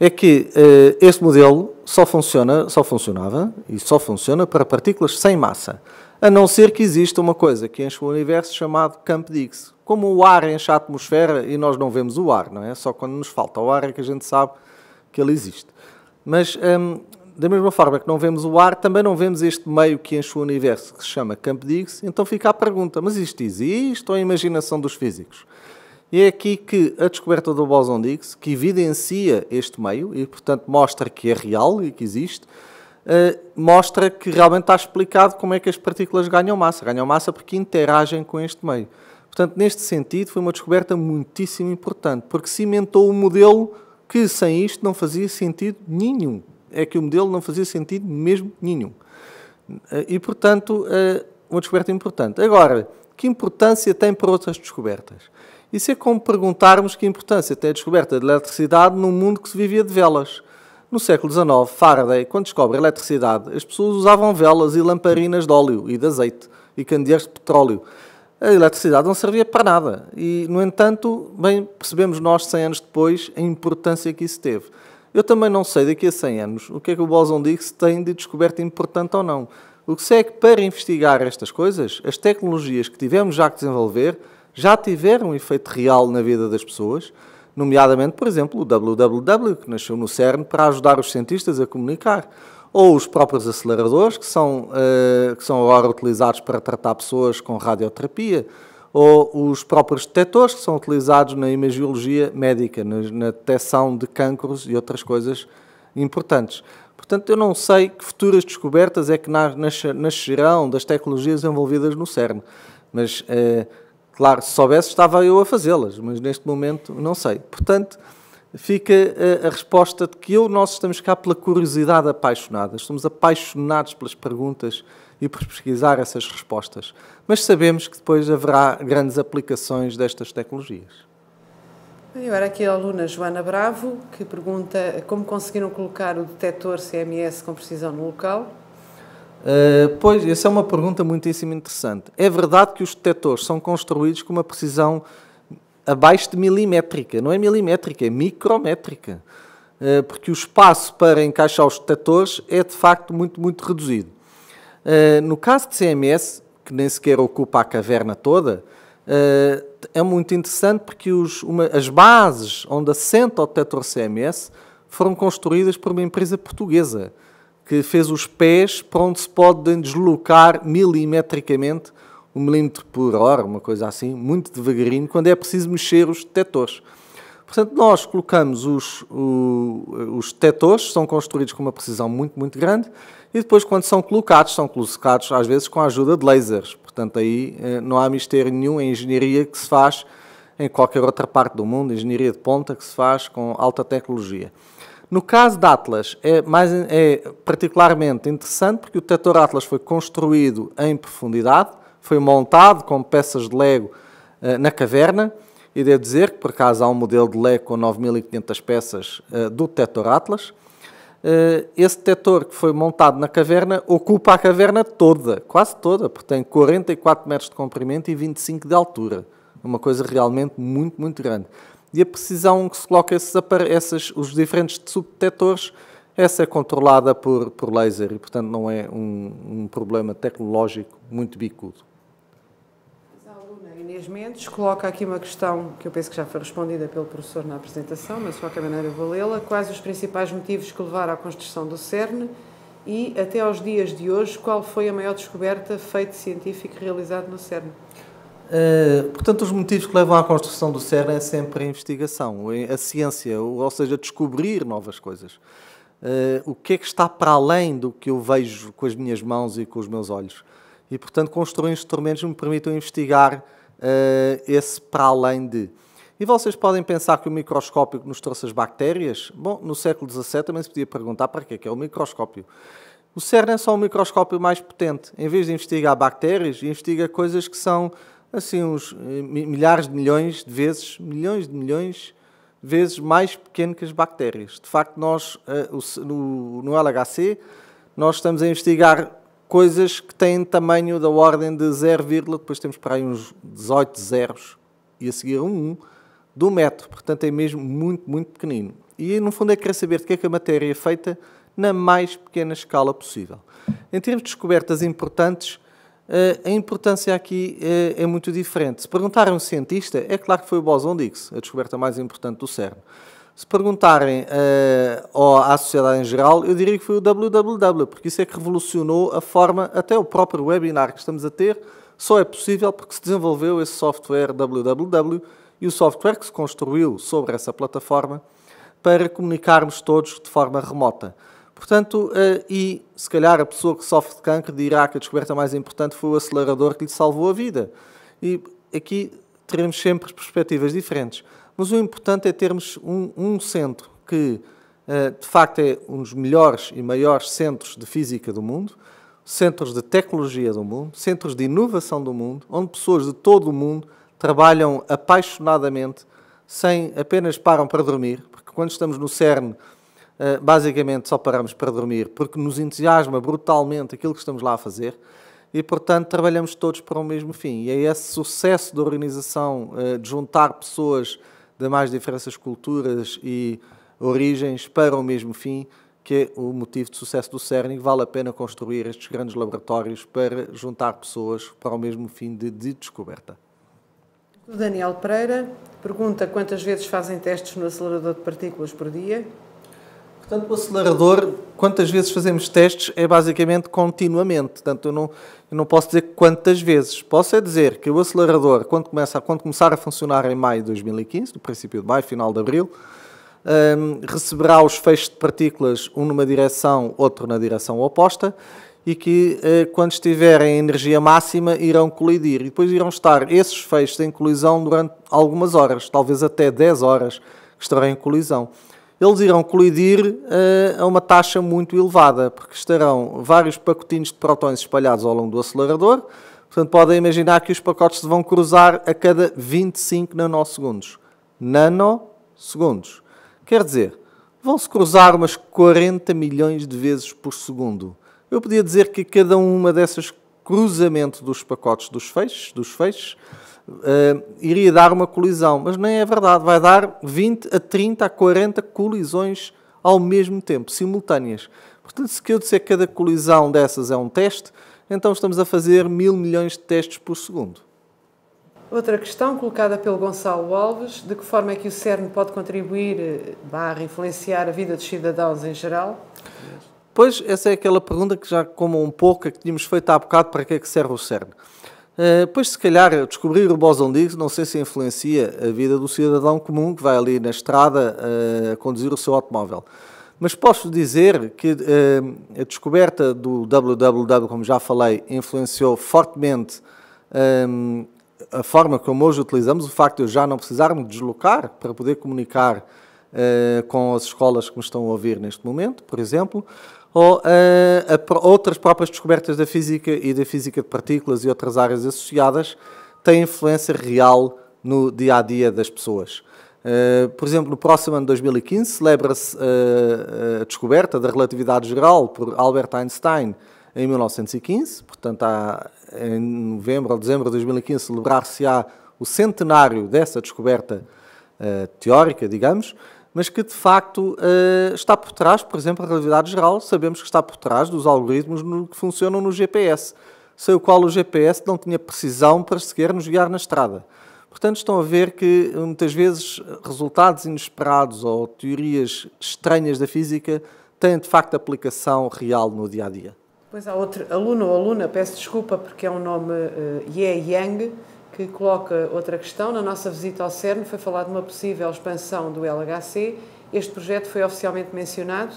É que uh, este modelo só, funciona, só funcionava e só funciona para partículas sem massa, a não ser que exista uma coisa que enche o universo chamado campo de Higgs. Como o ar enche a atmosfera e nós não vemos o ar, não é? Só quando nos falta o ar é que a gente sabe que ele existe. Mas ehm, da mesma forma que não vemos o ar, também não vemos este meio que enche o universo, que se chama campo de Higgs. Então fica a pergunta, mas isto existe ou é a imaginação dos físicos? E é aqui que a descoberta do bóson de Higgs, que evidencia este meio e, portanto, mostra que é real e que existe, eh, mostra que realmente está explicado como é que as partículas ganham massa. Ganham massa porque interagem com este meio. Portanto, neste sentido, foi uma descoberta muitíssimo importante, porque cimentou o um modelo que sem isto não fazia sentido nenhum é que o modelo não fazia sentido mesmo nenhum. Eh, e, portanto, eh, uma descoberta importante. Agora, que importância tem para outras descobertas? Isso é como perguntarmos que importância tem a descoberta da de eletricidade num mundo que se vivia de velas. No século XIX, Faraday, quando descobre a eletricidade, as pessoas usavam velas e lamparinas de óleo e de azeite e candeeiros de petróleo. A eletricidade não servia para nada e, no entanto, bem percebemos nós, 100 anos depois, a importância que isso teve. Eu também não sei daqui a 100 anos o que é que o Boson-Dix tem de descoberta importante ou não. O que sei é que para investigar estas coisas, as tecnologias que tivemos já que desenvolver já tiveram um efeito real na vida das pessoas, nomeadamente, por exemplo, o WWW, que nasceu no CERN para ajudar os cientistas a comunicar, ou os próprios aceleradores, que são, uh, que são agora utilizados para tratar pessoas com radioterapia ou os próprios detectores que são utilizados na imagiologia médica, na, detecção de cânceres e outras coisas importantes. Portanto, eu não sei que futuras descobertas é que nascerão das tecnologias envolvidas no CERN, mas, é, claro, se soubesse estava eu a fazê-las, mas neste momento não sei. Portanto, fica a, eh, a resposta de que eu, nós estamos cá pela curiosidade apaixonada, estamos apaixonados pelas perguntas e por pesquisar essas respostas. Mas sabemos que depois haverá grandes aplicações destas tecnologias. Agora aqui a aluna Joana Bravo, que pergunta como conseguiram colocar o detector CMS com precisão no local. Uh, pois, essa é uma pergunta muitíssimo interessante. É verdade que os detectores são construídos com uma precisão abaixo de milimétrica. Não é milimétrica, é micrométrica. Uh, porque o espaço para encaixar os detectores é, de facto, muito, muito reduzido. Eh, no caso de CMS, que nem sequer ocupa a caverna toda, uh, é muito interessante porque os, uma, as bases onde assenta o detector CMS foram construídas por uma empresa portuguesa que fez os pés para onde se podem deslocar milimetricamente um milímetro por hora, uma coisa assim, muito devagarinho, quando é preciso mexer os detectores. Portanto, nós colocamos os, o, os detectores, são construídos com uma precisão muito, muito grande, e depois, quando são colocados, são colocados às vezes com a ajuda de lasers. Portanto, aí eh, não há mistério nenhum em engenharia que se faz em qualquer outra parte do mundo, engenharia de ponta que se faz com alta tecnologia. No caso da Atlas, é, mais, é particularmente interessante porque o detector Atlas foi construído em profundidade, foi montado com peças de Lego eh, na caverna, e devo dizer que, por acaso, há um modelo de Lego com 9.500 peças eh, do detector Atlas, eh, esse detector que foi montado na caverna ocupa a caverna toda, quase toda, porque tem 44 metros de comprimento e 25 de altura. É uma coisa realmente muito, muito grande. E a precisão que se coloca esses, os diferentes subdetectores, essa é controlada por, por laser e, portanto, não é um, um problema tecnológico muito bicudo. Mendes coloca aqui uma questão que eu penso que já foi respondida pelo professor na apresentação, mas de qualquer maneira vou lê-la. Quais os principais motivos que levaram à construção do CERN e, até aos dias de hoje, qual foi a maior descoberta feita científica realizada no CERN? Uh, portanto, os motivos que levam à construção do CERN é sempre a investigação, a ciência, ou seja, descobrir novas coisas. Uh, o que é que está para além do que eu vejo com as minhas mãos e com os meus olhos? E, portanto, construir instrumentos que me permitam investigar eh, esse para além de. E vocês podem pensar que o microscópio que nos trouxe as bactérias? Bom, no século XVII também se podia perguntar para que é, é o microscópio. O CERN é só o microscópio mais potente. Em vez de investigar bactérias, investiga coisas que são assim uns eh, milhares de milhões de vezes, milhões de milhões de vezes mais pequeno que as bactérias. De facto, nós eh, no LHC nós estamos a investigar coisas que têm tamanho da ordem de 0, depois temos para aí uns 18 zeros e a seguir um 1 do metro. Portanto, é mesmo muito, muito pequenino. E no fundo é querer saber de que é que a matéria é feita na mais pequena escala possível. Em termos de descobertas importantes, eh, a importância aqui eh, é muito diferente. Se perguntar a um cientista, é claro que foi o Boson-Higgs, a descoberta mais importante do CERN. Se perguntarem uh, à sociedade em geral, eu diria que foi o www, porque isso é que revolucionou a forma, até o próprio webinar que estamos a ter, só é possível porque se desenvolveu esse software www e o software que se construiu sobre essa plataforma para comunicarmos todos de forma remota. Portanto, eh, e se calhar a pessoa que sofre de cancro dirá que a descoberta mais importante foi o acelerador que lhe salvou a vida. E aqui teremos sempre perspectivas diferentes mas o importante é termos um, um centro que, eh, de facto, é um dos melhores e maiores centros de física do mundo, centros de tecnologia do mundo, centros de inovação do mundo, onde pessoas de todo o mundo trabalham apaixonadamente, sem apenas param para dormir, porque quando estamos no CERN, eh, basicamente só paramos para dormir, porque nos entusiasma brutalmente aquilo que estamos lá a fazer e, portanto, trabalhamos todos para o mesmo fim. E é esse sucesso da organização, eh, de juntar pessoas de mais diferenças culturas e origens para o mesmo fim, que é o motivo de sucesso do CERN e vale a pena construir estes grandes laboratórios para juntar pessoas para o mesmo fim de, de descoberta. O Daniel Pereira pergunta quantas vezes fazem testes no acelerador de partículas por dia Portanto, o acelerador, quantas vezes fazemos testes, é basicamente continuamente. Portanto, eu não, eu não posso dizer quantas vezes. Posso é dizer que o acelerador, quando, começa, quando começar a funcionar em maio de 2015, no princípio de maio, final de abril, um, receberá os feixes de partículas, um numa direção, outro na direção oposta, e que eh, quando estiverem em energia máxima irão colidir. E depois irão estar esses feixes em colisão durante algumas horas, talvez até 10 horas que estarão em colisão eles irão colidir uh, a uma taxa muito elevada, porque estarão vários pacotinhos de prótons espalhados ao longo do acelerador. Portanto, podem imaginar que os pacotes se vão cruzar a cada 25 nanosegundos. Nanosegundos. Quer dizer, vão-se cruzar umas 40 milhões de vezes por segundo. Eu podia dizer que cada uma dessas cruzamento dos pacotes dos feixes, dos feixes uh, iria dar uma colisão, mas nem é verdade, vai dar 20 a 30 a 40 colisões ao mesmo tempo, simultâneas. Portanto, se eu disser que cada colisão dessas é um teste, então estamos a fazer mil milhões de testes por segundo. Outra questão colocada pelo Gonçalo Alves, de que forma é que o CERN pode contribuir, eh, barra, influenciar a vida dos cidadãos em geral? Pois, essa é aquela pergunta que já como um pouco que tínhamos feito há bocado, para que é que serve o CERN? Eh, pois, se calhar, descobrir o Boson de Higgs, não sei se influencia a vida do cidadão comum que vai ali na estrada eh, a conduzir o seu automóvel. Mas posso dizer que eh, a descoberta do WWW, como já falei, influenciou fortemente a forma como hoje utilizamos, o facto de eu já não precisar me deslocar para poder comunicar com as escolas que me estão a ouvir neste momento, por exemplo, ou eh, a, a, outras próprias descobertas da física e da física de partículas e outras áreas associadas têm influência real no dia a dia das pessoas. Uh, por exemplo, no próximo ano de 2015 celebra-se uh, a descoberta da relatividade geral por Albert Einstein em 1915, portanto, há, em novembro ou dezembro de 2015 celebrar-se-á o centenário dessa descoberta uh, teórica, digamos, mas que de facto eh, está por trás, por exemplo, a realidade geral, sabemos que está por trás dos algoritmos que funcionam no GPS, sem o qual o GPS não tinha precisão para sequer nos guiar na estrada. Portanto, estão a ver que eh, muitas vezes resultados inesperados ou teorias estranhas da física têm de facto aplicação real no dia a dia. Pois há outro aluno ou aluna, peço desculpa porque é um nome uh, Ye Yang, que coloca outra questão. Na nossa visita ao CERN foi falado de uma possível expansão do LHC. Este projeto foi oficialmente mencionado?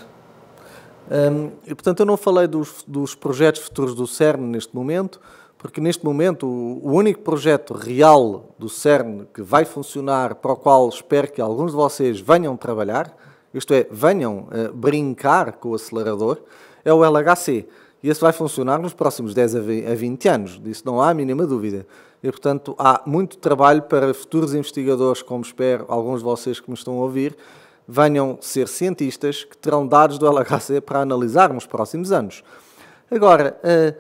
Hum, e, portanto, eu não falei dos, dos, projetos futuros do CERN neste momento, porque neste momento o, o único projeto real do CERN que vai funcionar, para o qual espero que alguns de vocês venham trabalhar, isto é, venham uh, brincar com o acelerador, é o LHC. E esse vai funcionar nos próximos 10 a 20 anos, disso não há a mínima dúvida e, portanto, há muito trabalho para futuros investigadores, como espero alguns de vocês que me estão a ouvir, venham ser cientistas que terão dados do LHC para analisar nos próximos anos. Agora, eh,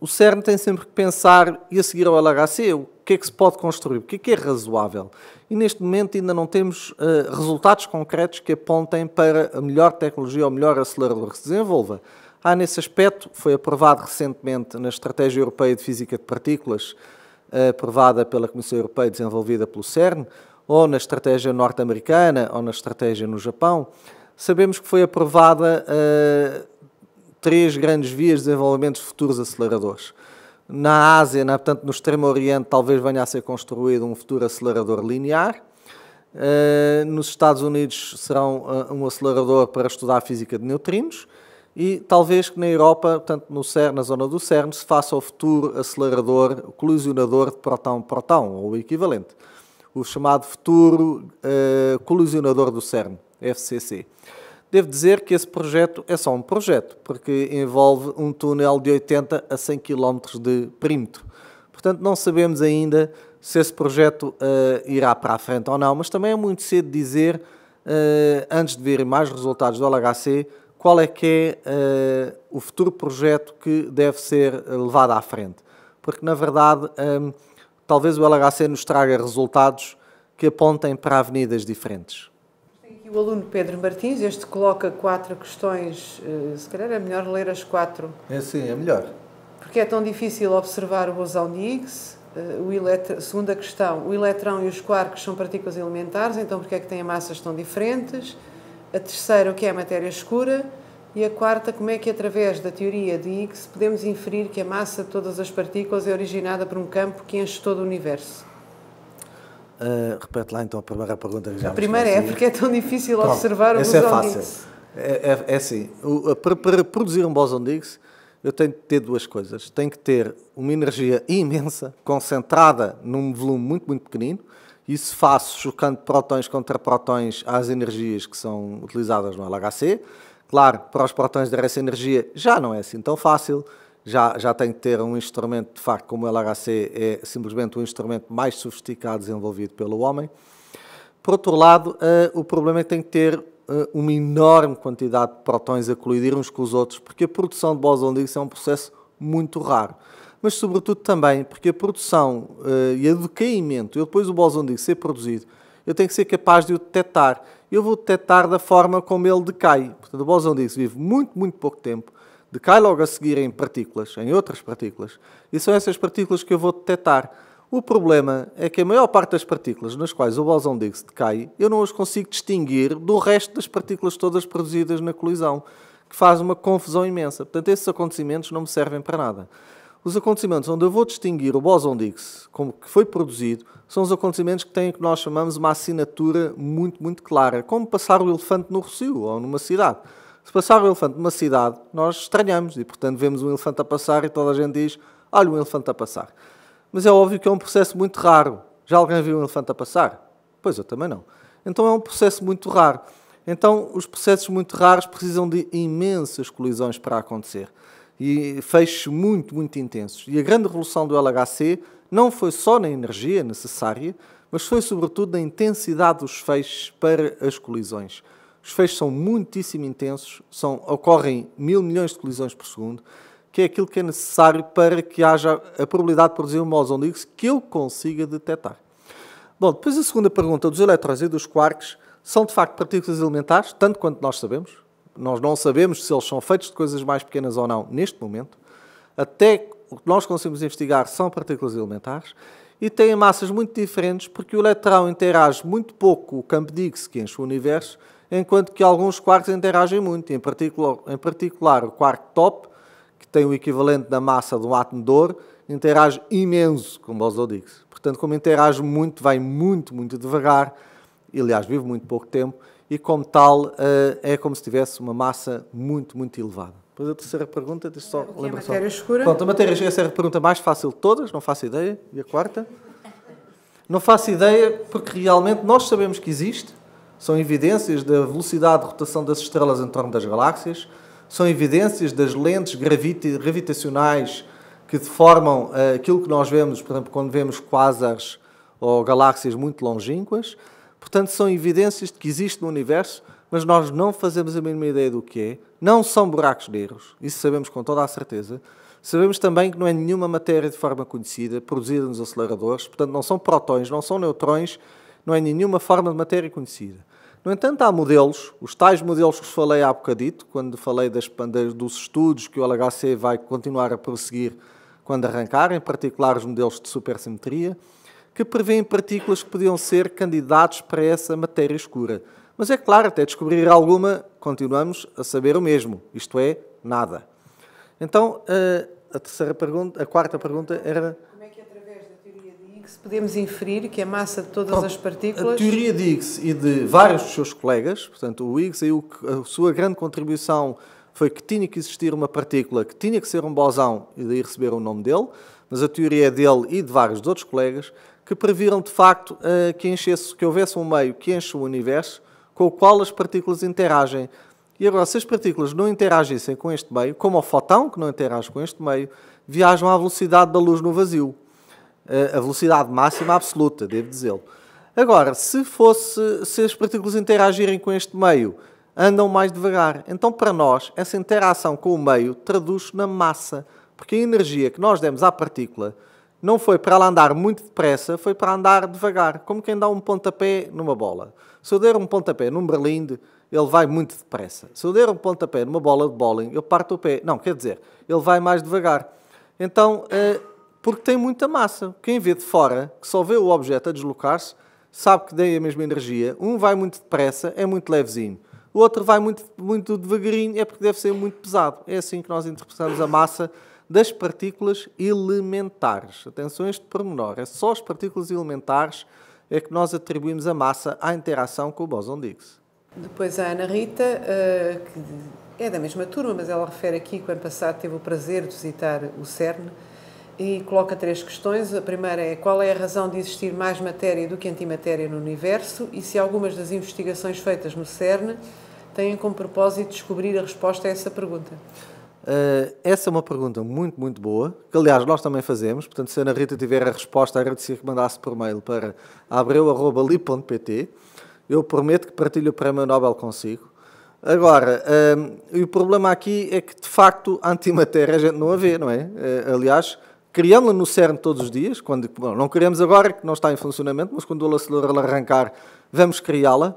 o CERN tem sempre que pensar, e a seguir ao LHC, o que é que se pode construir, o que é que é razoável. E neste momento ainda não temos eh, resultados concretos que apontem para a melhor tecnologia ou melhor acelerador que se desenvolva. Há nesse aspecto, foi aprovado recentemente na Estratégia Europeia de Física de Partículas, eh, aprovada pela Comissão Europeia e desenvolvida pelo CERN, ou na estratégia norte-americana, ou na estratégia no Japão, sabemos que foi aprovada uh, três grandes vias de desenvolvimento de futuros aceleradores. Na Ásia, na, portanto, no Extremo Oriente, talvez venha a ser construído um futuro acelerador linear. Uh, nos Estados Unidos serão uh, um acelerador para estudar a física de neutrinos e talvez que na Europa, portanto, no CERN, na zona do CERN, se faça o futuro acelerador colisionador de protão-protão, ou o equivalente. O chamado futuro uh, colisionador do CERN, FCC. Devo dizer que esse projeto é só um projeto, porque envolve um túnel de 80 a 100 km de perímetro. Portanto, não sabemos ainda se esse projeto uh, irá para a frente ou não, mas também é muito cedo dizer, uh, antes de verem mais resultados do LHC, qual é que é uh, o futuro projeto que deve ser levado à frente. Porque, na verdade, um, ehm, talvez o LHC nos traga resultados que apontem para avenidas diferentes. Tem aqui o aluno Pedro Martins, este coloca quatro questões, eh, se calhar é melhor ler as quatro. É sim, é melhor. Porque é tão difícil observar o bosão de Higgs? Eh, o eletro... Segunda questão, o eletrão e os quarks são partículas elementares, então que é que têm massas tão diferentes? a terceira, o que é a matéria escura, e a quarta, como é que através da teoria de Higgs podemos inferir que a massa de todas as partículas é originada por um campo que enche todo o universo. Uh, repete lá então a primeira pergunta. Que já a primeira é porque é tão difícil Pronto, observar o é bosão é fácil. Higgs. É, é, é assim, o, para, para, produzir um bóson de Higgs eu tenho que ter duas coisas. Tenho que ter uma energia imensa, concentrada num volume muito, muito pequenino, isso faço chocando prótons contra prótons às energias que são utilizadas no LHC. Claro, para os prótons dar essa energia já não é assim tão fácil, já, já tem que ter um instrumento, de facto, como o LHC é simplesmente um instrumento mais sofisticado desenvolvido pelo homem. Por outro lado, uh, o problema é que tem que ter uh, uma enorme quantidade de prótons a colidir uns com os outros, porque a produção de bosons de Higgs é um processo muito raro mas sobretudo também porque a produção uh, e o decaimento, eu depois do bóson de ser produzido, eu tenho que ser capaz de o detectar. Eu vou detectar da forma como ele decai. Portanto, o bóson de vive muito, muito pouco tempo, decai logo a seguir em partículas, em outras partículas, e são essas partículas que eu vou detectar. O problema é que a maior parte das partículas nas quais o bóson de Higgs decai, eu não as consigo distinguir do resto das partículas todas produzidas na colisão, que faz uma confusão imensa. Portanto, esses acontecimentos não me servem para nada. Os acontecimentos onde eu vou distinguir o boson-Higgs como que foi produzido são os acontecimentos que têm o que nós chamamos uma assinatura muito, muito clara, como passar o elefante no Rocio ou numa cidade. Se passar o elefante numa cidade, nós estranhamos e, portanto, vemos um elefante a passar e toda a gente diz: Olha, um elefante a passar. Mas é óbvio que é um processo muito raro. Já alguém viu um elefante a passar? Pois eu também não. Então é um processo muito raro. Então, os processos muito raros precisam de imensas colisões para acontecer e feixes muito, muito intensos. E a grande revolução do LHC não foi só na energia necessária, mas foi sobretudo na intensidade dos feixes para as colisões. Os feixes são muitíssimo intensos, são, ocorrem mil milhões de colisões por segundo, que é aquilo que é necessário para que haja a probabilidade de produzir um ozão de Higgs que eu consiga detectar. Bom, depois a segunda pergunta dos elétrons e dos quarks são de facto partículas elementares, tanto quanto nós sabemos, nós não sabemos se eles são feitos de coisas mais pequenas ou não neste momento, até o que nós conseguimos investigar são partículas elementares e têm massas muito diferentes porque o eletrão interage muito pouco com o campo de Higgs que enche o universo, enquanto que alguns quarks interagem muito, em particular, em particular o quark top, que tem o equivalente da massa de um átomo de ouro, interage imenso com o bosão de Higgs. Portanto, como interage muito, vai muito, muito devagar, e aliás vive muito pouco tempo, e, como tal, eh, é como se tivesse uma massa muito, muito elevada. Depois a terceira pergunta, deixa só é, o é lembra a matéria só. escura? Pronto, a matéria escura, essa é a pergunta mais fácil de todas, não faço ideia. E a quarta? Não faço ideia porque realmente nós sabemos que existe, são evidências da velocidade de rotação das estrelas em torno das galáxias, são evidências das lentes gravitacionais que deformam uh, aquilo que nós vemos, por exemplo, quando vemos quasars ou galáxias muito longínquas. Portanto, são evidências de que existe no universo, mas nós não fazemos a mínima ideia do que é. Não são buracos negros, isso sabemos com toda a certeza. Sabemos também que não é nenhuma matéria de forma conhecida, produzida nos aceleradores, portanto, não são prótons, não são neutrões, não é nenhuma forma de matéria conhecida. No entanto, há modelos, os tais modelos que vos falei há bocadito, quando falei das, dos estudos que o LHC vai continuar a prosseguir quando arrancar, em particular os modelos de supersimetria, que prevêem partículas que podiam ser candidatos para essa matéria escura. Mas é claro, até descobrir alguma, continuamos a saber o mesmo, isto é, nada. Então, a terceira pergunta, a quarta pergunta era é é podemos inferir que a massa de todas Bom, as partículas. A teoria de Higgs e de vários dos seus colegas, portanto, o Higgs, a sua grande contribuição foi que tinha que existir uma partícula que tinha que ser um bosão e daí receber o nome dele, mas a teoria é dele e de vários dos outros colegas, que previram de facto eh, que, enchesse, que houvesse um meio que enche o universo com o qual as partículas interagem. E agora, se as partículas não interagissem com este meio, como o fotão, que não interage com este meio, viajam à velocidade da luz no vazio. Eh, a velocidade máxima absoluta, devo dizê-lo. Agora, se, fosse, se as partículas interagirem com este meio, andam mais devagar. Então, para nós, essa interação com o meio traduz na massa, porque a energia que nós demos à partícula não foi para ela andar muito depressa, foi para andar devagar, como quem dá um pontapé numa bola. Se eu der um pontapé num berlinde, ele vai muito depressa. Se eu der um pontapé numa bola de bowling, eu parto o pé. Não, quer dizer, ele vai mais devagar. Então, eh, porque tem muita massa. Quem vê de fora, que só vê o objeto a deslocar-se, sabe que tem a mesma energia. Um vai muito depressa, é muito levezinho. O outro vai muito, muito devagarinho, é porque deve ser muito pesado. É assim que nós interpretamos a massa das partículas elementares. Atenção a este pormenor, é só as partículas elementares é que nós atribuímos a massa à interação com o bóson-Higgs. Depois a Ana Rita, eh, que é da mesma turma, mas ela refere aqui que ano passado teve o prazer de visitar o CERN e coloca três questões. A primeira é qual é a razão de existir mais matéria do que antimatéria no universo e se algumas das investigações feitas no CERN têm como propósito descobrir a resposta a essa pergunta. Uh, essa é uma pergunta muito, muito boa, que aliás nós também fazemos. Portanto, se a Ana Rita tiver a resposta, agradecer que mandasse por mail para abreu.li.pt. Eu prometo que partilho o Prémio Nobel consigo. Agora, eh, e o problema aqui é que de facto a antimatéria a gente não a vê, não é? Uh, aliás, criamos-la no CERN todos os dias, quando, bom, não queremos agora, que não está em funcionamento, mas quando o acelerador arrancar, vamos criá-la.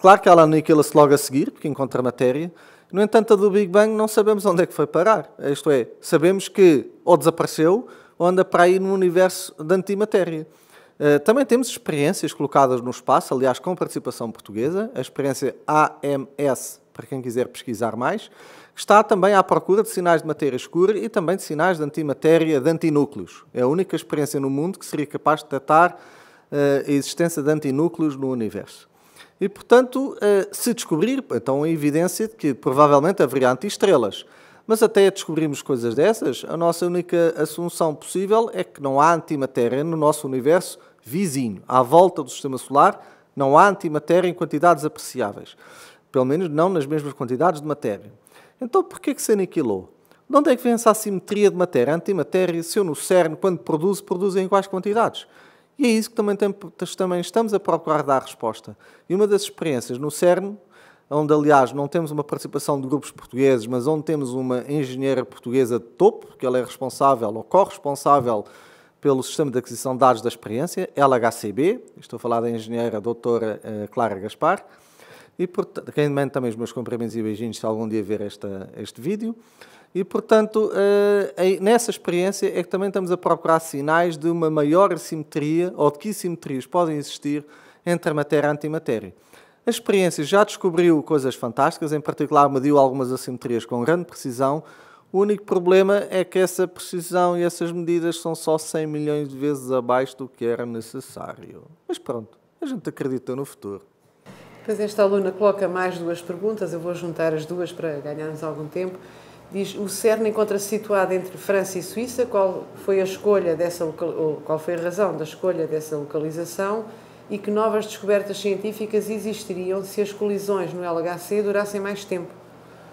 Claro que ela aniquila-se logo a seguir, porque encontra matéria. No entanto, a do Big Bang não sabemos onde é que foi parar. Isto é, sabemos que ou desapareceu ou anda para aí no universo da antimatéria. Eh, também temos experiências colocadas no espaço, aliás, com participação portuguesa, a experiência AMS, para quem quiser pesquisar mais, que está também à procura de sinais de matéria escura e também de sinais de antimatéria de antinúcleos. É a única experiência no mundo que seria capaz de detectar eh, a existência de antinúcleos no universo. E, portanto, eh, se descobrir, então é evidência de que provavelmente haverá estrelas. Mas até descobrirmos coisas dessas, a nossa única assunção possível é que não há antimatéria no nosso universo vizinho. À volta do sistema solar, não há antimatéria em quantidades apreciáveis. Pelo menos não nas mesmas quantidades de matéria. Então, porquê que se aniquilou? De onde é que vem essa assimetria de matéria, antimatéria, se eu no CERN, quando produz, produz em quais quantidades? E é isso que também, tem, também estamos a procurar dar resposta. E uma das experiências no CERN, onde aliás não temos uma participação de grupos portugueses, mas onde temos uma engenheira portuguesa de topo, que ela é responsável ou corresponsável pelo Sistema de Aquisição de Dados da Experiência, LHCB, estou a falar da engenheira doutora eh, Clara Gaspar, e portanto, também os meus cumprimentos e beijinhos se algum dia ver esta, este vídeo. E, portanto, eh, nessa experiência é que também estamos a procurar sinais de uma maior assimetria, ou de que simetrias podem existir entre a matéria e a antimatéria. A experiência já descobriu coisas fantásticas, em particular mediu algumas assimetrias com grande precisão. O único problema é que essa precisão e essas medidas são só 100 milhões de vezes abaixo do que era necessário. Mas pronto, a gente acredita no futuro. Pois esta aluna coloca mais duas perguntas, eu vou juntar as duas para ganharmos algum tempo. Diz, o CERN encontra-se situado entre França e Suíça, qual foi a escolha dessa local, qual foi a razão da escolha dessa localização e que novas descobertas científicas existiriam se as colisões no LHC durassem mais tempo.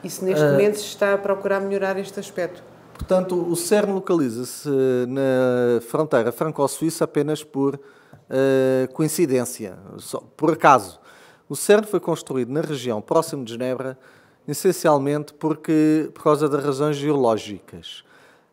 E se neste uh, momento se está a procurar melhorar este aspecto. Portanto, o CERN localiza-se na fronteira franco-suíça apenas por uh, coincidência, por acaso. O CERN foi construído na região próximo de Genebra essencialmente porque, por causa das razões geológicas.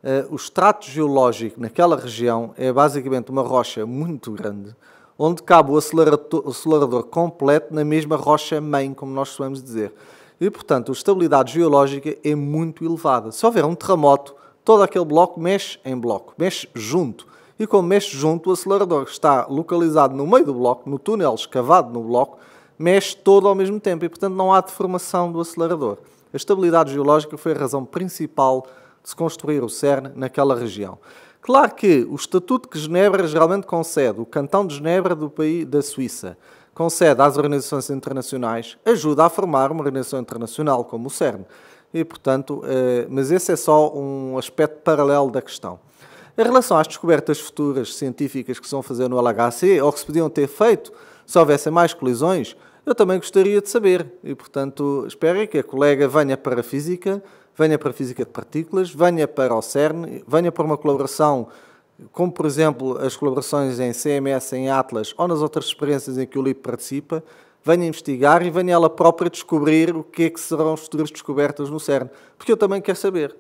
Uh, o extrato geológico naquela região é basicamente uma rocha muito grande, onde cabe o acelerador, acelerador completo na mesma rocha-mãe, como nós soamos dizer. E, portanto, a estabilidade geológica é muito elevada. Se houver um terremoto, todo aquele bloco mexe em bloco, mexe junto. E como mexe junto, o acelerador está localizado no meio do bloco, no túnel escavado no bloco, mexe todo ao mesmo tempo e, portanto, não há deformação do acelerador. A estabilidade geológica foi a razão principal de se construir o CERN naquela região. Claro que o estatuto que Genebra geralmente concede, o cantão de Genebra do país da Suíça, concede às organizações internacionais, ajuda a formar uma organização internacional como o CERN. E, portanto, eh, mas esse é só um aspecto paralelo da questão. Em relação às descobertas futuras científicas que se vão fazer no LHC, ou que se podiam ter feito se houvessem mais colisões, eu também gostaria de saber. E, portanto, espero que a colega venha para a física, venha para a física de partículas, venha para o CERN, venha para uma colaboração, como por exemplo as colaborações em CMS, em Atlas ou nas outras experiências em que o LIP participa, venha investigar e venha ela própria descobrir o que é que serão as futuras descobertas no CERN, porque eu também quero saber.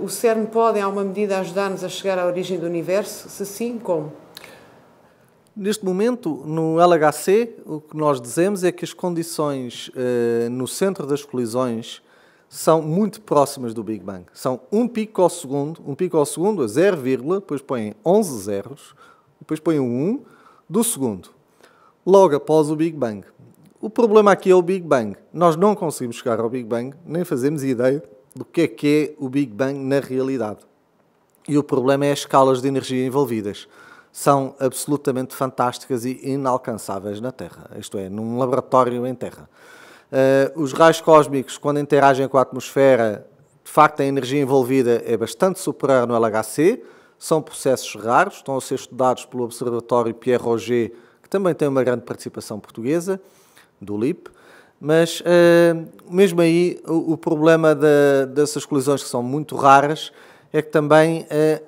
O CERN pode, em alguma medida, ajudar-nos a chegar à origem do universo? Se sim, como? Neste momento, no LHC, o que nós dizemos é que as condições eh, no centro das colisões são muito próximas do Big Bang. São um pico ao segundo, um pico ao segundo a 0, depois põem 11 zeros, depois põem um 1 do segundo, logo após o Big Bang. O problema aqui é o Big Bang. Nós não conseguimos chegar ao Big Bang, nem fazemos ideia do que é que é o Big Bang na realidade. E o problema é as escalas de energia envolvidas são absolutamente fantásticas e inalcançáveis na Terra, isto é, num laboratório em Terra. Uh, os raios cósmicos, quando interagem com a atmosfera, de facto a energia envolvida é bastante superior no LHC, são processos raros, estão a ser estudados pelo Observatório Pierre Roger, que também tem uma grande participação portuguesa, do LIP, mas uh, mesmo aí o, o problema dessas colisões que são muito raras é que também uh,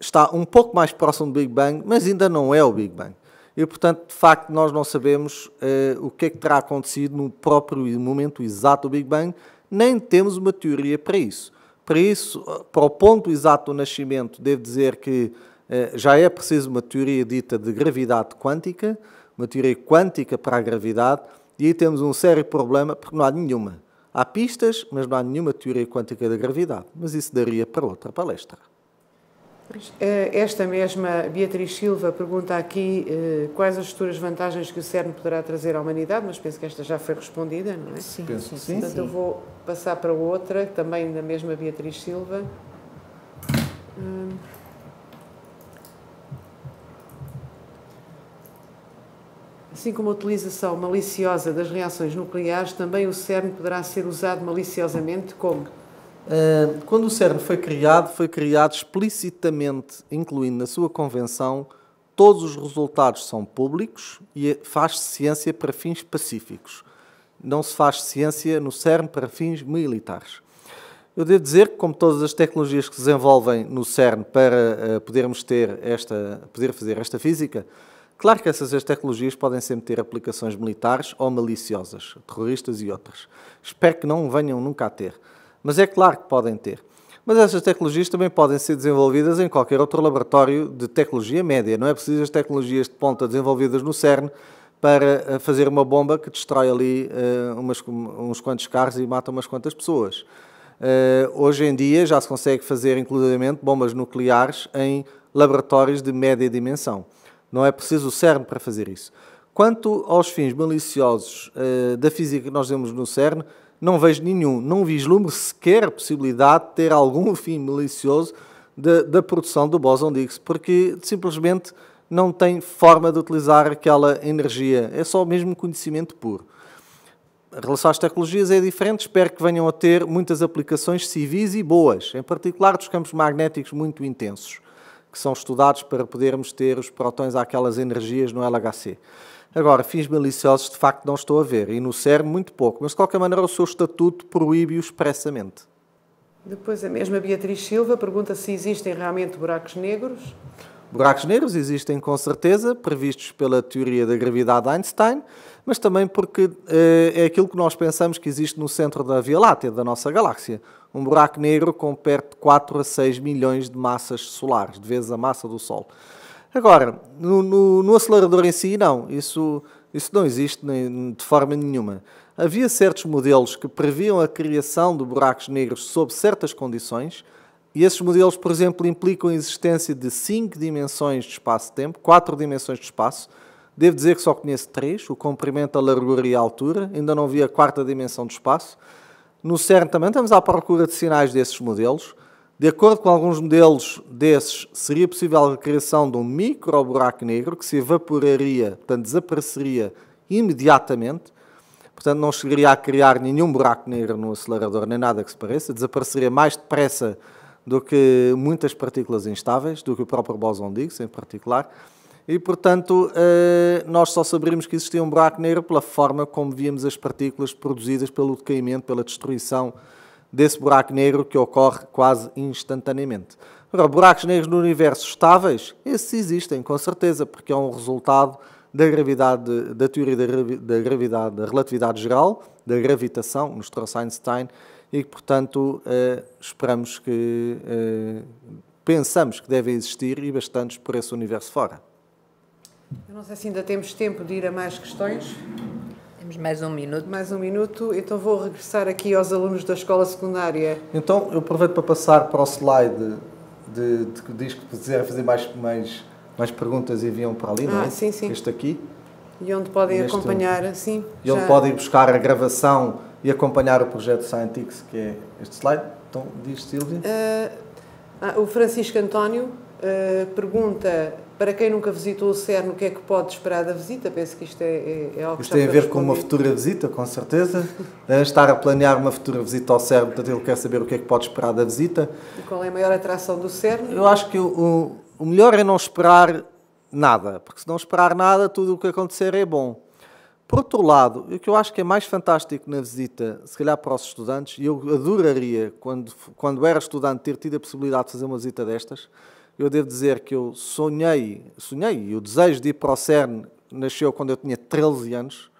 está um pouco mais próximo do Big Bang, mas ainda não é o Big Bang. E, portanto, de facto, nós não sabemos uh, o que é que terá acontecido no próprio momento exato do Big Bang, nem temos uma teoria para isso. Para isso, eh, para o ponto exato do nascimento, devo dizer que uh, já é preciso uma teoria dita de gravidade quântica, uma teoria quântica para a gravidade, e aí temos um sério problema, porque não há nenhuma. Há pistas, mas não há nenhuma teoria quântica da gravidade. Mas isso daria para outra palestra. Eh, esta mesma Beatriz Silva pergunta aqui eh, quais as futuras vantagens que o CERN poderá trazer à humanidade, mas penso que esta já foi respondida, não é? Sim, penso que sim. Portanto, sim. eu vou passar para outra, também da mesma Beatriz Silva. Hum. Assim como a utilização maliciosa das reações nucleares, também o CERN poderá ser usado maliciosamente como eh, quando o CERN foi criado, foi criado explicitamente, incluindo na sua convenção, todos os resultados são públicos e faz ciência para fins pacíficos. Não se faz ciência no CERN para fins militares. Eu devo dizer que, como todas as tecnologias que se desenvolvem no CERN para eh, podermos ter esta, poder fazer esta física, claro que essas tecnologias podem sempre ter aplicações militares ou maliciosas, terroristas e outras. Espero que não venham nunca a ter. Mas é claro que podem ter. Mas essas tecnologias também podem ser desenvolvidas em qualquer outro laboratório de tecnologia média. Não é preciso as tecnologias de ponta desenvolvidas no CERN para eh, fazer uma bomba que destrói ali uh, umas, uns quantos carros e mata umas quantas pessoas. Uh, hoje em dia já se consegue fazer, inclusivamente, bombas nucleares em laboratórios de média dimensão. Não é preciso o CERN para fazer isso. Quanto aos fins maliciosos uh, da física que nós temos no CERN, não vejo nenhum, não vislumbro sequer a possibilidade de ter algum fim malicioso da produção do boson-Higgs, porque simplesmente não tem forma de utilizar aquela energia, é só o mesmo conhecimento puro. Em relação às tecnologias é diferente, espero que venham a ter muitas aplicações civis e boas, em particular dos campos magnéticos muito intensos, que são estudados para podermos ter os protões àquelas energias no LHC. Agora, fins maliciosos de facto não estou a ver, e no CERN muito pouco, mas de qualquer maneira o seu estatuto proíbe-o expressamente. Depois a mesma Beatriz Silva pergunta se existem realmente buracos negros. Buracos negros existem com certeza, previstos pela teoria da gravidade de Einstein, mas também porque eh, é aquilo que nós pensamos que existe no centro da Via Láctea, da nossa galáxia. Um buraco negro com perto de 4 a 6 milhões de massas solares, de vezes a massa do Sol. Agora, no, no, no acelerador em si, não. Isso, isso não existe nem, de forma nenhuma. Havia certos modelos que previam a criação de buracos negros sob certas condições, e esses modelos, por exemplo, implicam a existência de cinco dimensões de espaço-tempo, quatro dimensões de espaço. Devo dizer que só conheço três: o comprimento, a largura e a altura. Ainda não vi a quarta dimensão de espaço. No CERN também estamos à procura de sinais desses modelos. De acordo com alguns modelos desses, seria possível a criação de um micro buraco negro que se evaporaria, portanto, desapareceria imediatamente. Portanto, não chegaria a criar nenhum buraco negro no acelerador, nem nada que se pareça. Desapareceria mais depressa do que muitas partículas instáveis, do que o próprio boson-Higgs em particular. E, portanto, eh, nós só saberíamos que existia um buraco negro pela forma como víamos as partículas produzidas pelo decaimento, pela destruição desse buraco negro que ocorre quase instantaneamente. Agora, buracos negros no universo estáveis, esses existem, com certeza, porque é um resultado da gravidade, da teoria da, gravidade, da relatividade geral, da gravitação, nos trouxe Einstein, e que, portanto, eh, esperamos que, eh, pensamos que devem existir e bastantes por esse universo fora. Eu não sei se ainda temos tempo de ir a mais questões. Temos mais um minuto. Mais um minuto, então vou regressar aqui aos alunos da escola secundária. Então eu aproveito para passar para o slide de, de, diz que quiserem fazer mais, mais, mais perguntas enviam para ali, ah, não é? Sim, sim. Este aqui. E onde podem acompanhar, sim. E já. onde podem buscar a gravação e acompanhar o projeto Scientix, que é este slide. Então, diz Silvia. Uh, o Francisco António uh, pergunta para quem nunca visitou o CERN, o que é que pode esperar da visita? Penso que isto é, é, é algo Isto tem a ver com uma futura visita, com certeza. Eh, estar a planear uma futura visita ao CERN, portanto, ele quer saber o que é que pode esperar da visita. E qual é a maior atração do CERN? Eu acho que o, o melhor é não esperar nada, porque se não esperar nada, tudo o que acontecer é bom. Por outro lado, o que eu acho que é mais fantástico na visita, se calhar para os estudantes, e eu adoraria, quando, quando era estudante, ter tido a possibilidade de fazer uma visita destas, eu devo dizer que eu sonhei, sonhei, e o desejo de ir para o CERN nasceu quando eu tinha 13 anos.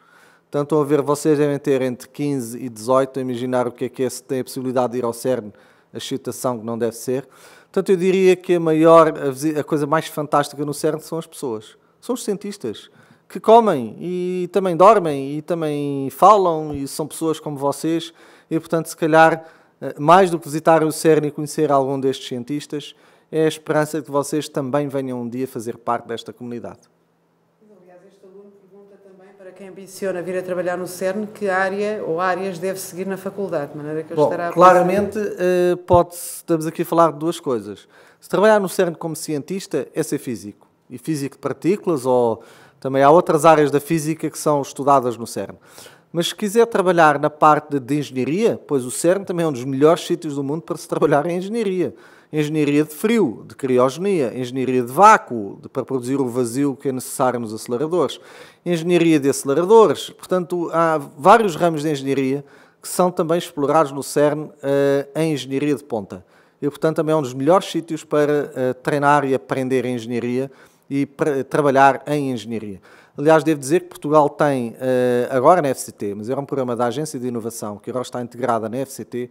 Tanto a ver, vocês devem ter entre 15 e 18, a imaginar o que é que é se tem a possibilidade de ir ao CERN, a excitação que não deve ser. Portanto, eu diria que a maior, a, coisa mais fantástica no CERN são as pessoas, são os cientistas, que comem e também dormem e também falam e são pessoas como vocês e, portanto, se calhar, eh, mais do que visitar o CERN e conhecer algum destes cientistas, é a esperança de que vocês também venham um dia fazer parte desta comunidade. Aliás, este aluno pergunta também para quem ambiciona vir a trabalhar no CERN, que área ou áreas deve seguir na faculdade, de maneira que ele Bom, estará a claramente podemos eh, pode estamos aqui a falar de duas coisas. Se trabalhar no CERN como cientista é ser físico, e físico de partículas, ou também há outras áreas da física que são estudadas no CERN. Mas se quiser trabalhar na parte de engenharia, pois o CERN também é um dos melhores sítios do mundo para se trabalhar em engenharia engenharia de frio, de criogenia, engenharia de vácuo, de, para produzir o vazio que é necessário nos aceleradores, engenharia de aceleradores. Portanto, há vários ramos de engenharia que são também explorados no CERN uh, em engenharia de ponta. E, portanto, também é um dos melhores sítios para uh, treinar e aprender engenharia e trabalhar em engenharia. Aliás, devo dizer que Portugal tem, uh, agora na FCT, mas era um programa da Agência de Inovação, que agora está integrada na FCT,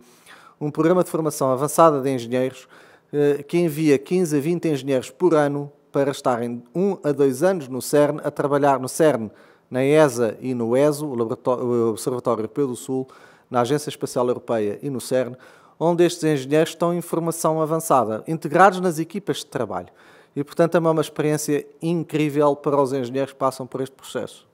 um programa de formação avançada de engenheiros eh, que envia 15 a 20 engenheiros por ano para estarem um a dois anos no CERN, a trabalhar no CERN, na ESA e no ESO, o Observatório Europeu do Sul, na Agência Espacial Europeia e no CERN, onde estes engenheiros estão em formação avançada, integrados nas equipas de trabalho. E, portanto, é uma experiência incrível para os engenheiros que passam por este processo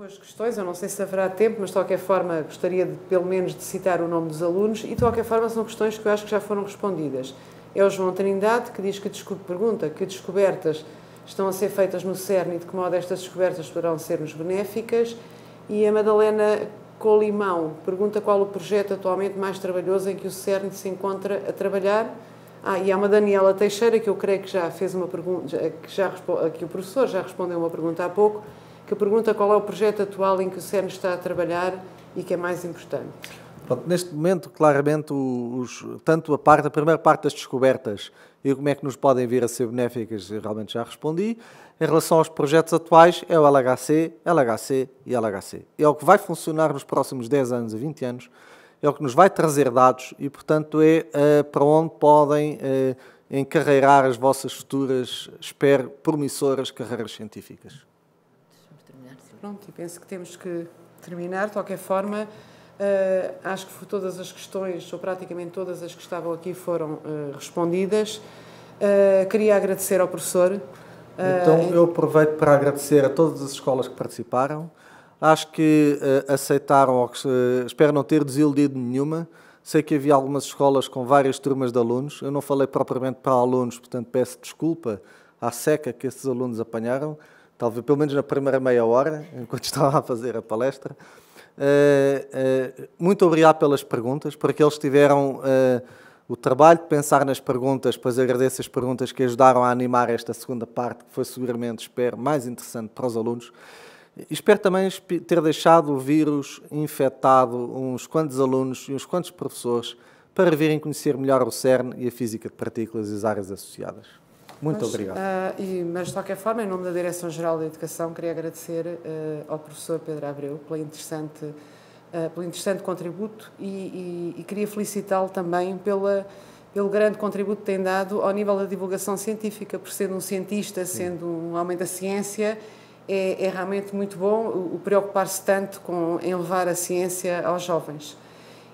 duas questões, eu não sei se haverá tempo, mas de qualquer forma gostaria de, pelo menos de citar o nome dos alunos e de qualquer forma são questões que eu acho que já foram respondidas. É o João Trindade que diz que pergunta que descobertas estão a ser feitas no CERN e de que modo estas descobertas poderão ser-nos benéficas. E a Madalena Colimão pergunta qual o projeto atualmente mais trabalhoso em que o CERN se encontra a trabalhar. Ah, e há uma Daniela Teixeira que eu creio que já fez uma pergunta, que, já, que o professor já respondeu uma pergunta há pouco, que pergunta qual é o projeto atual em que o CERN está a trabalhar e que é mais importante. Pronto, neste momento, claramente, os, tanto a, parte, a primeira parte das descobertas e como é que nos podem vir a ser benéficas, realmente já respondi. Em relação aos projetos atuais, é o LHC, LHC e LHC. É o que vai funcionar nos próximos 10 anos a 20 anos, é o que nos vai trazer dados e, portanto, é eh, para onde podem uh, encarreirar as vossas futuras, espero, promissoras carreiras científicas pronto, e penso que temos que terminar. De qualquer forma, uh, acho que todas as questões, ou praticamente todas as que estavam aqui, foram uh, respondidas. Uh, queria agradecer ao professor. Então, eu aproveito para agradecer a todas as escolas que participaram. Acho que aceitaram, espero não ter desiludido nenhuma. Sei que havia algumas escolas com várias turmas de alunos. Eu não falei propriamente para alunos, portanto peço desculpa à seca que esses alunos apanharam talvez pelo menos na primeira meia hora, enquanto estava a fazer a palestra. Uh, uh, muito obrigado pelas perguntas, porque eles tiveram uh, o trabalho de pensar nas perguntas, pois agradeço as perguntas que ajudaram a animar esta segunda parte, que foi seguramente, espero, mais interessante para os alunos. Espero também ter deixado o vírus infectado uns quantos alunos e uns quantos professores para virem conhecer melhor o CERN e a física de partículas e as áreas associadas. Muito mas, obrigado. Uh, e, mas, de qualquer forma, em nome da Direção-Geral da Educação, queria agradecer uh, ao professor Pedro Abreu pela interessante, uh, pelo interessante contributo e, e, e queria felicitá-lo também pela, pelo grande contributo que tem dado ao nível da divulgação científica, por sendo um cientista, sendo um homem da ciência, é, é realmente muito bom o, o preocupar-se tanto com, em levar a ciência aos jovens.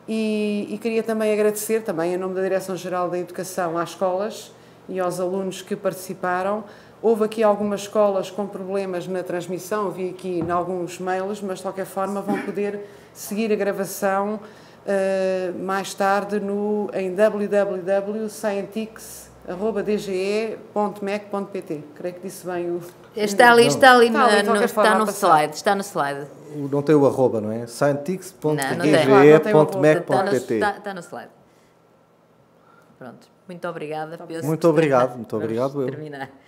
E, e, queria também agradecer, também em nome da Direção-Geral da Educação, às escolas, e aos alunos que participaram. Houve aqui algumas escolas com problemas na transmissão, vi aqui em alguns mails, mas de qualquer forma vão poder seguir a gravação uh, mais tarde no, em www.scientix.dge.mec.pt. Creio que disse bem o. Está ali, está ali, está, ali, no, está no slide, está no slide. Não tem o arroba, não é? scientix.dge.mec.pt. Está, está no slide. Pronto. Muito obrigada, tá Muito obrigado, muito obrigado. eu. terminar.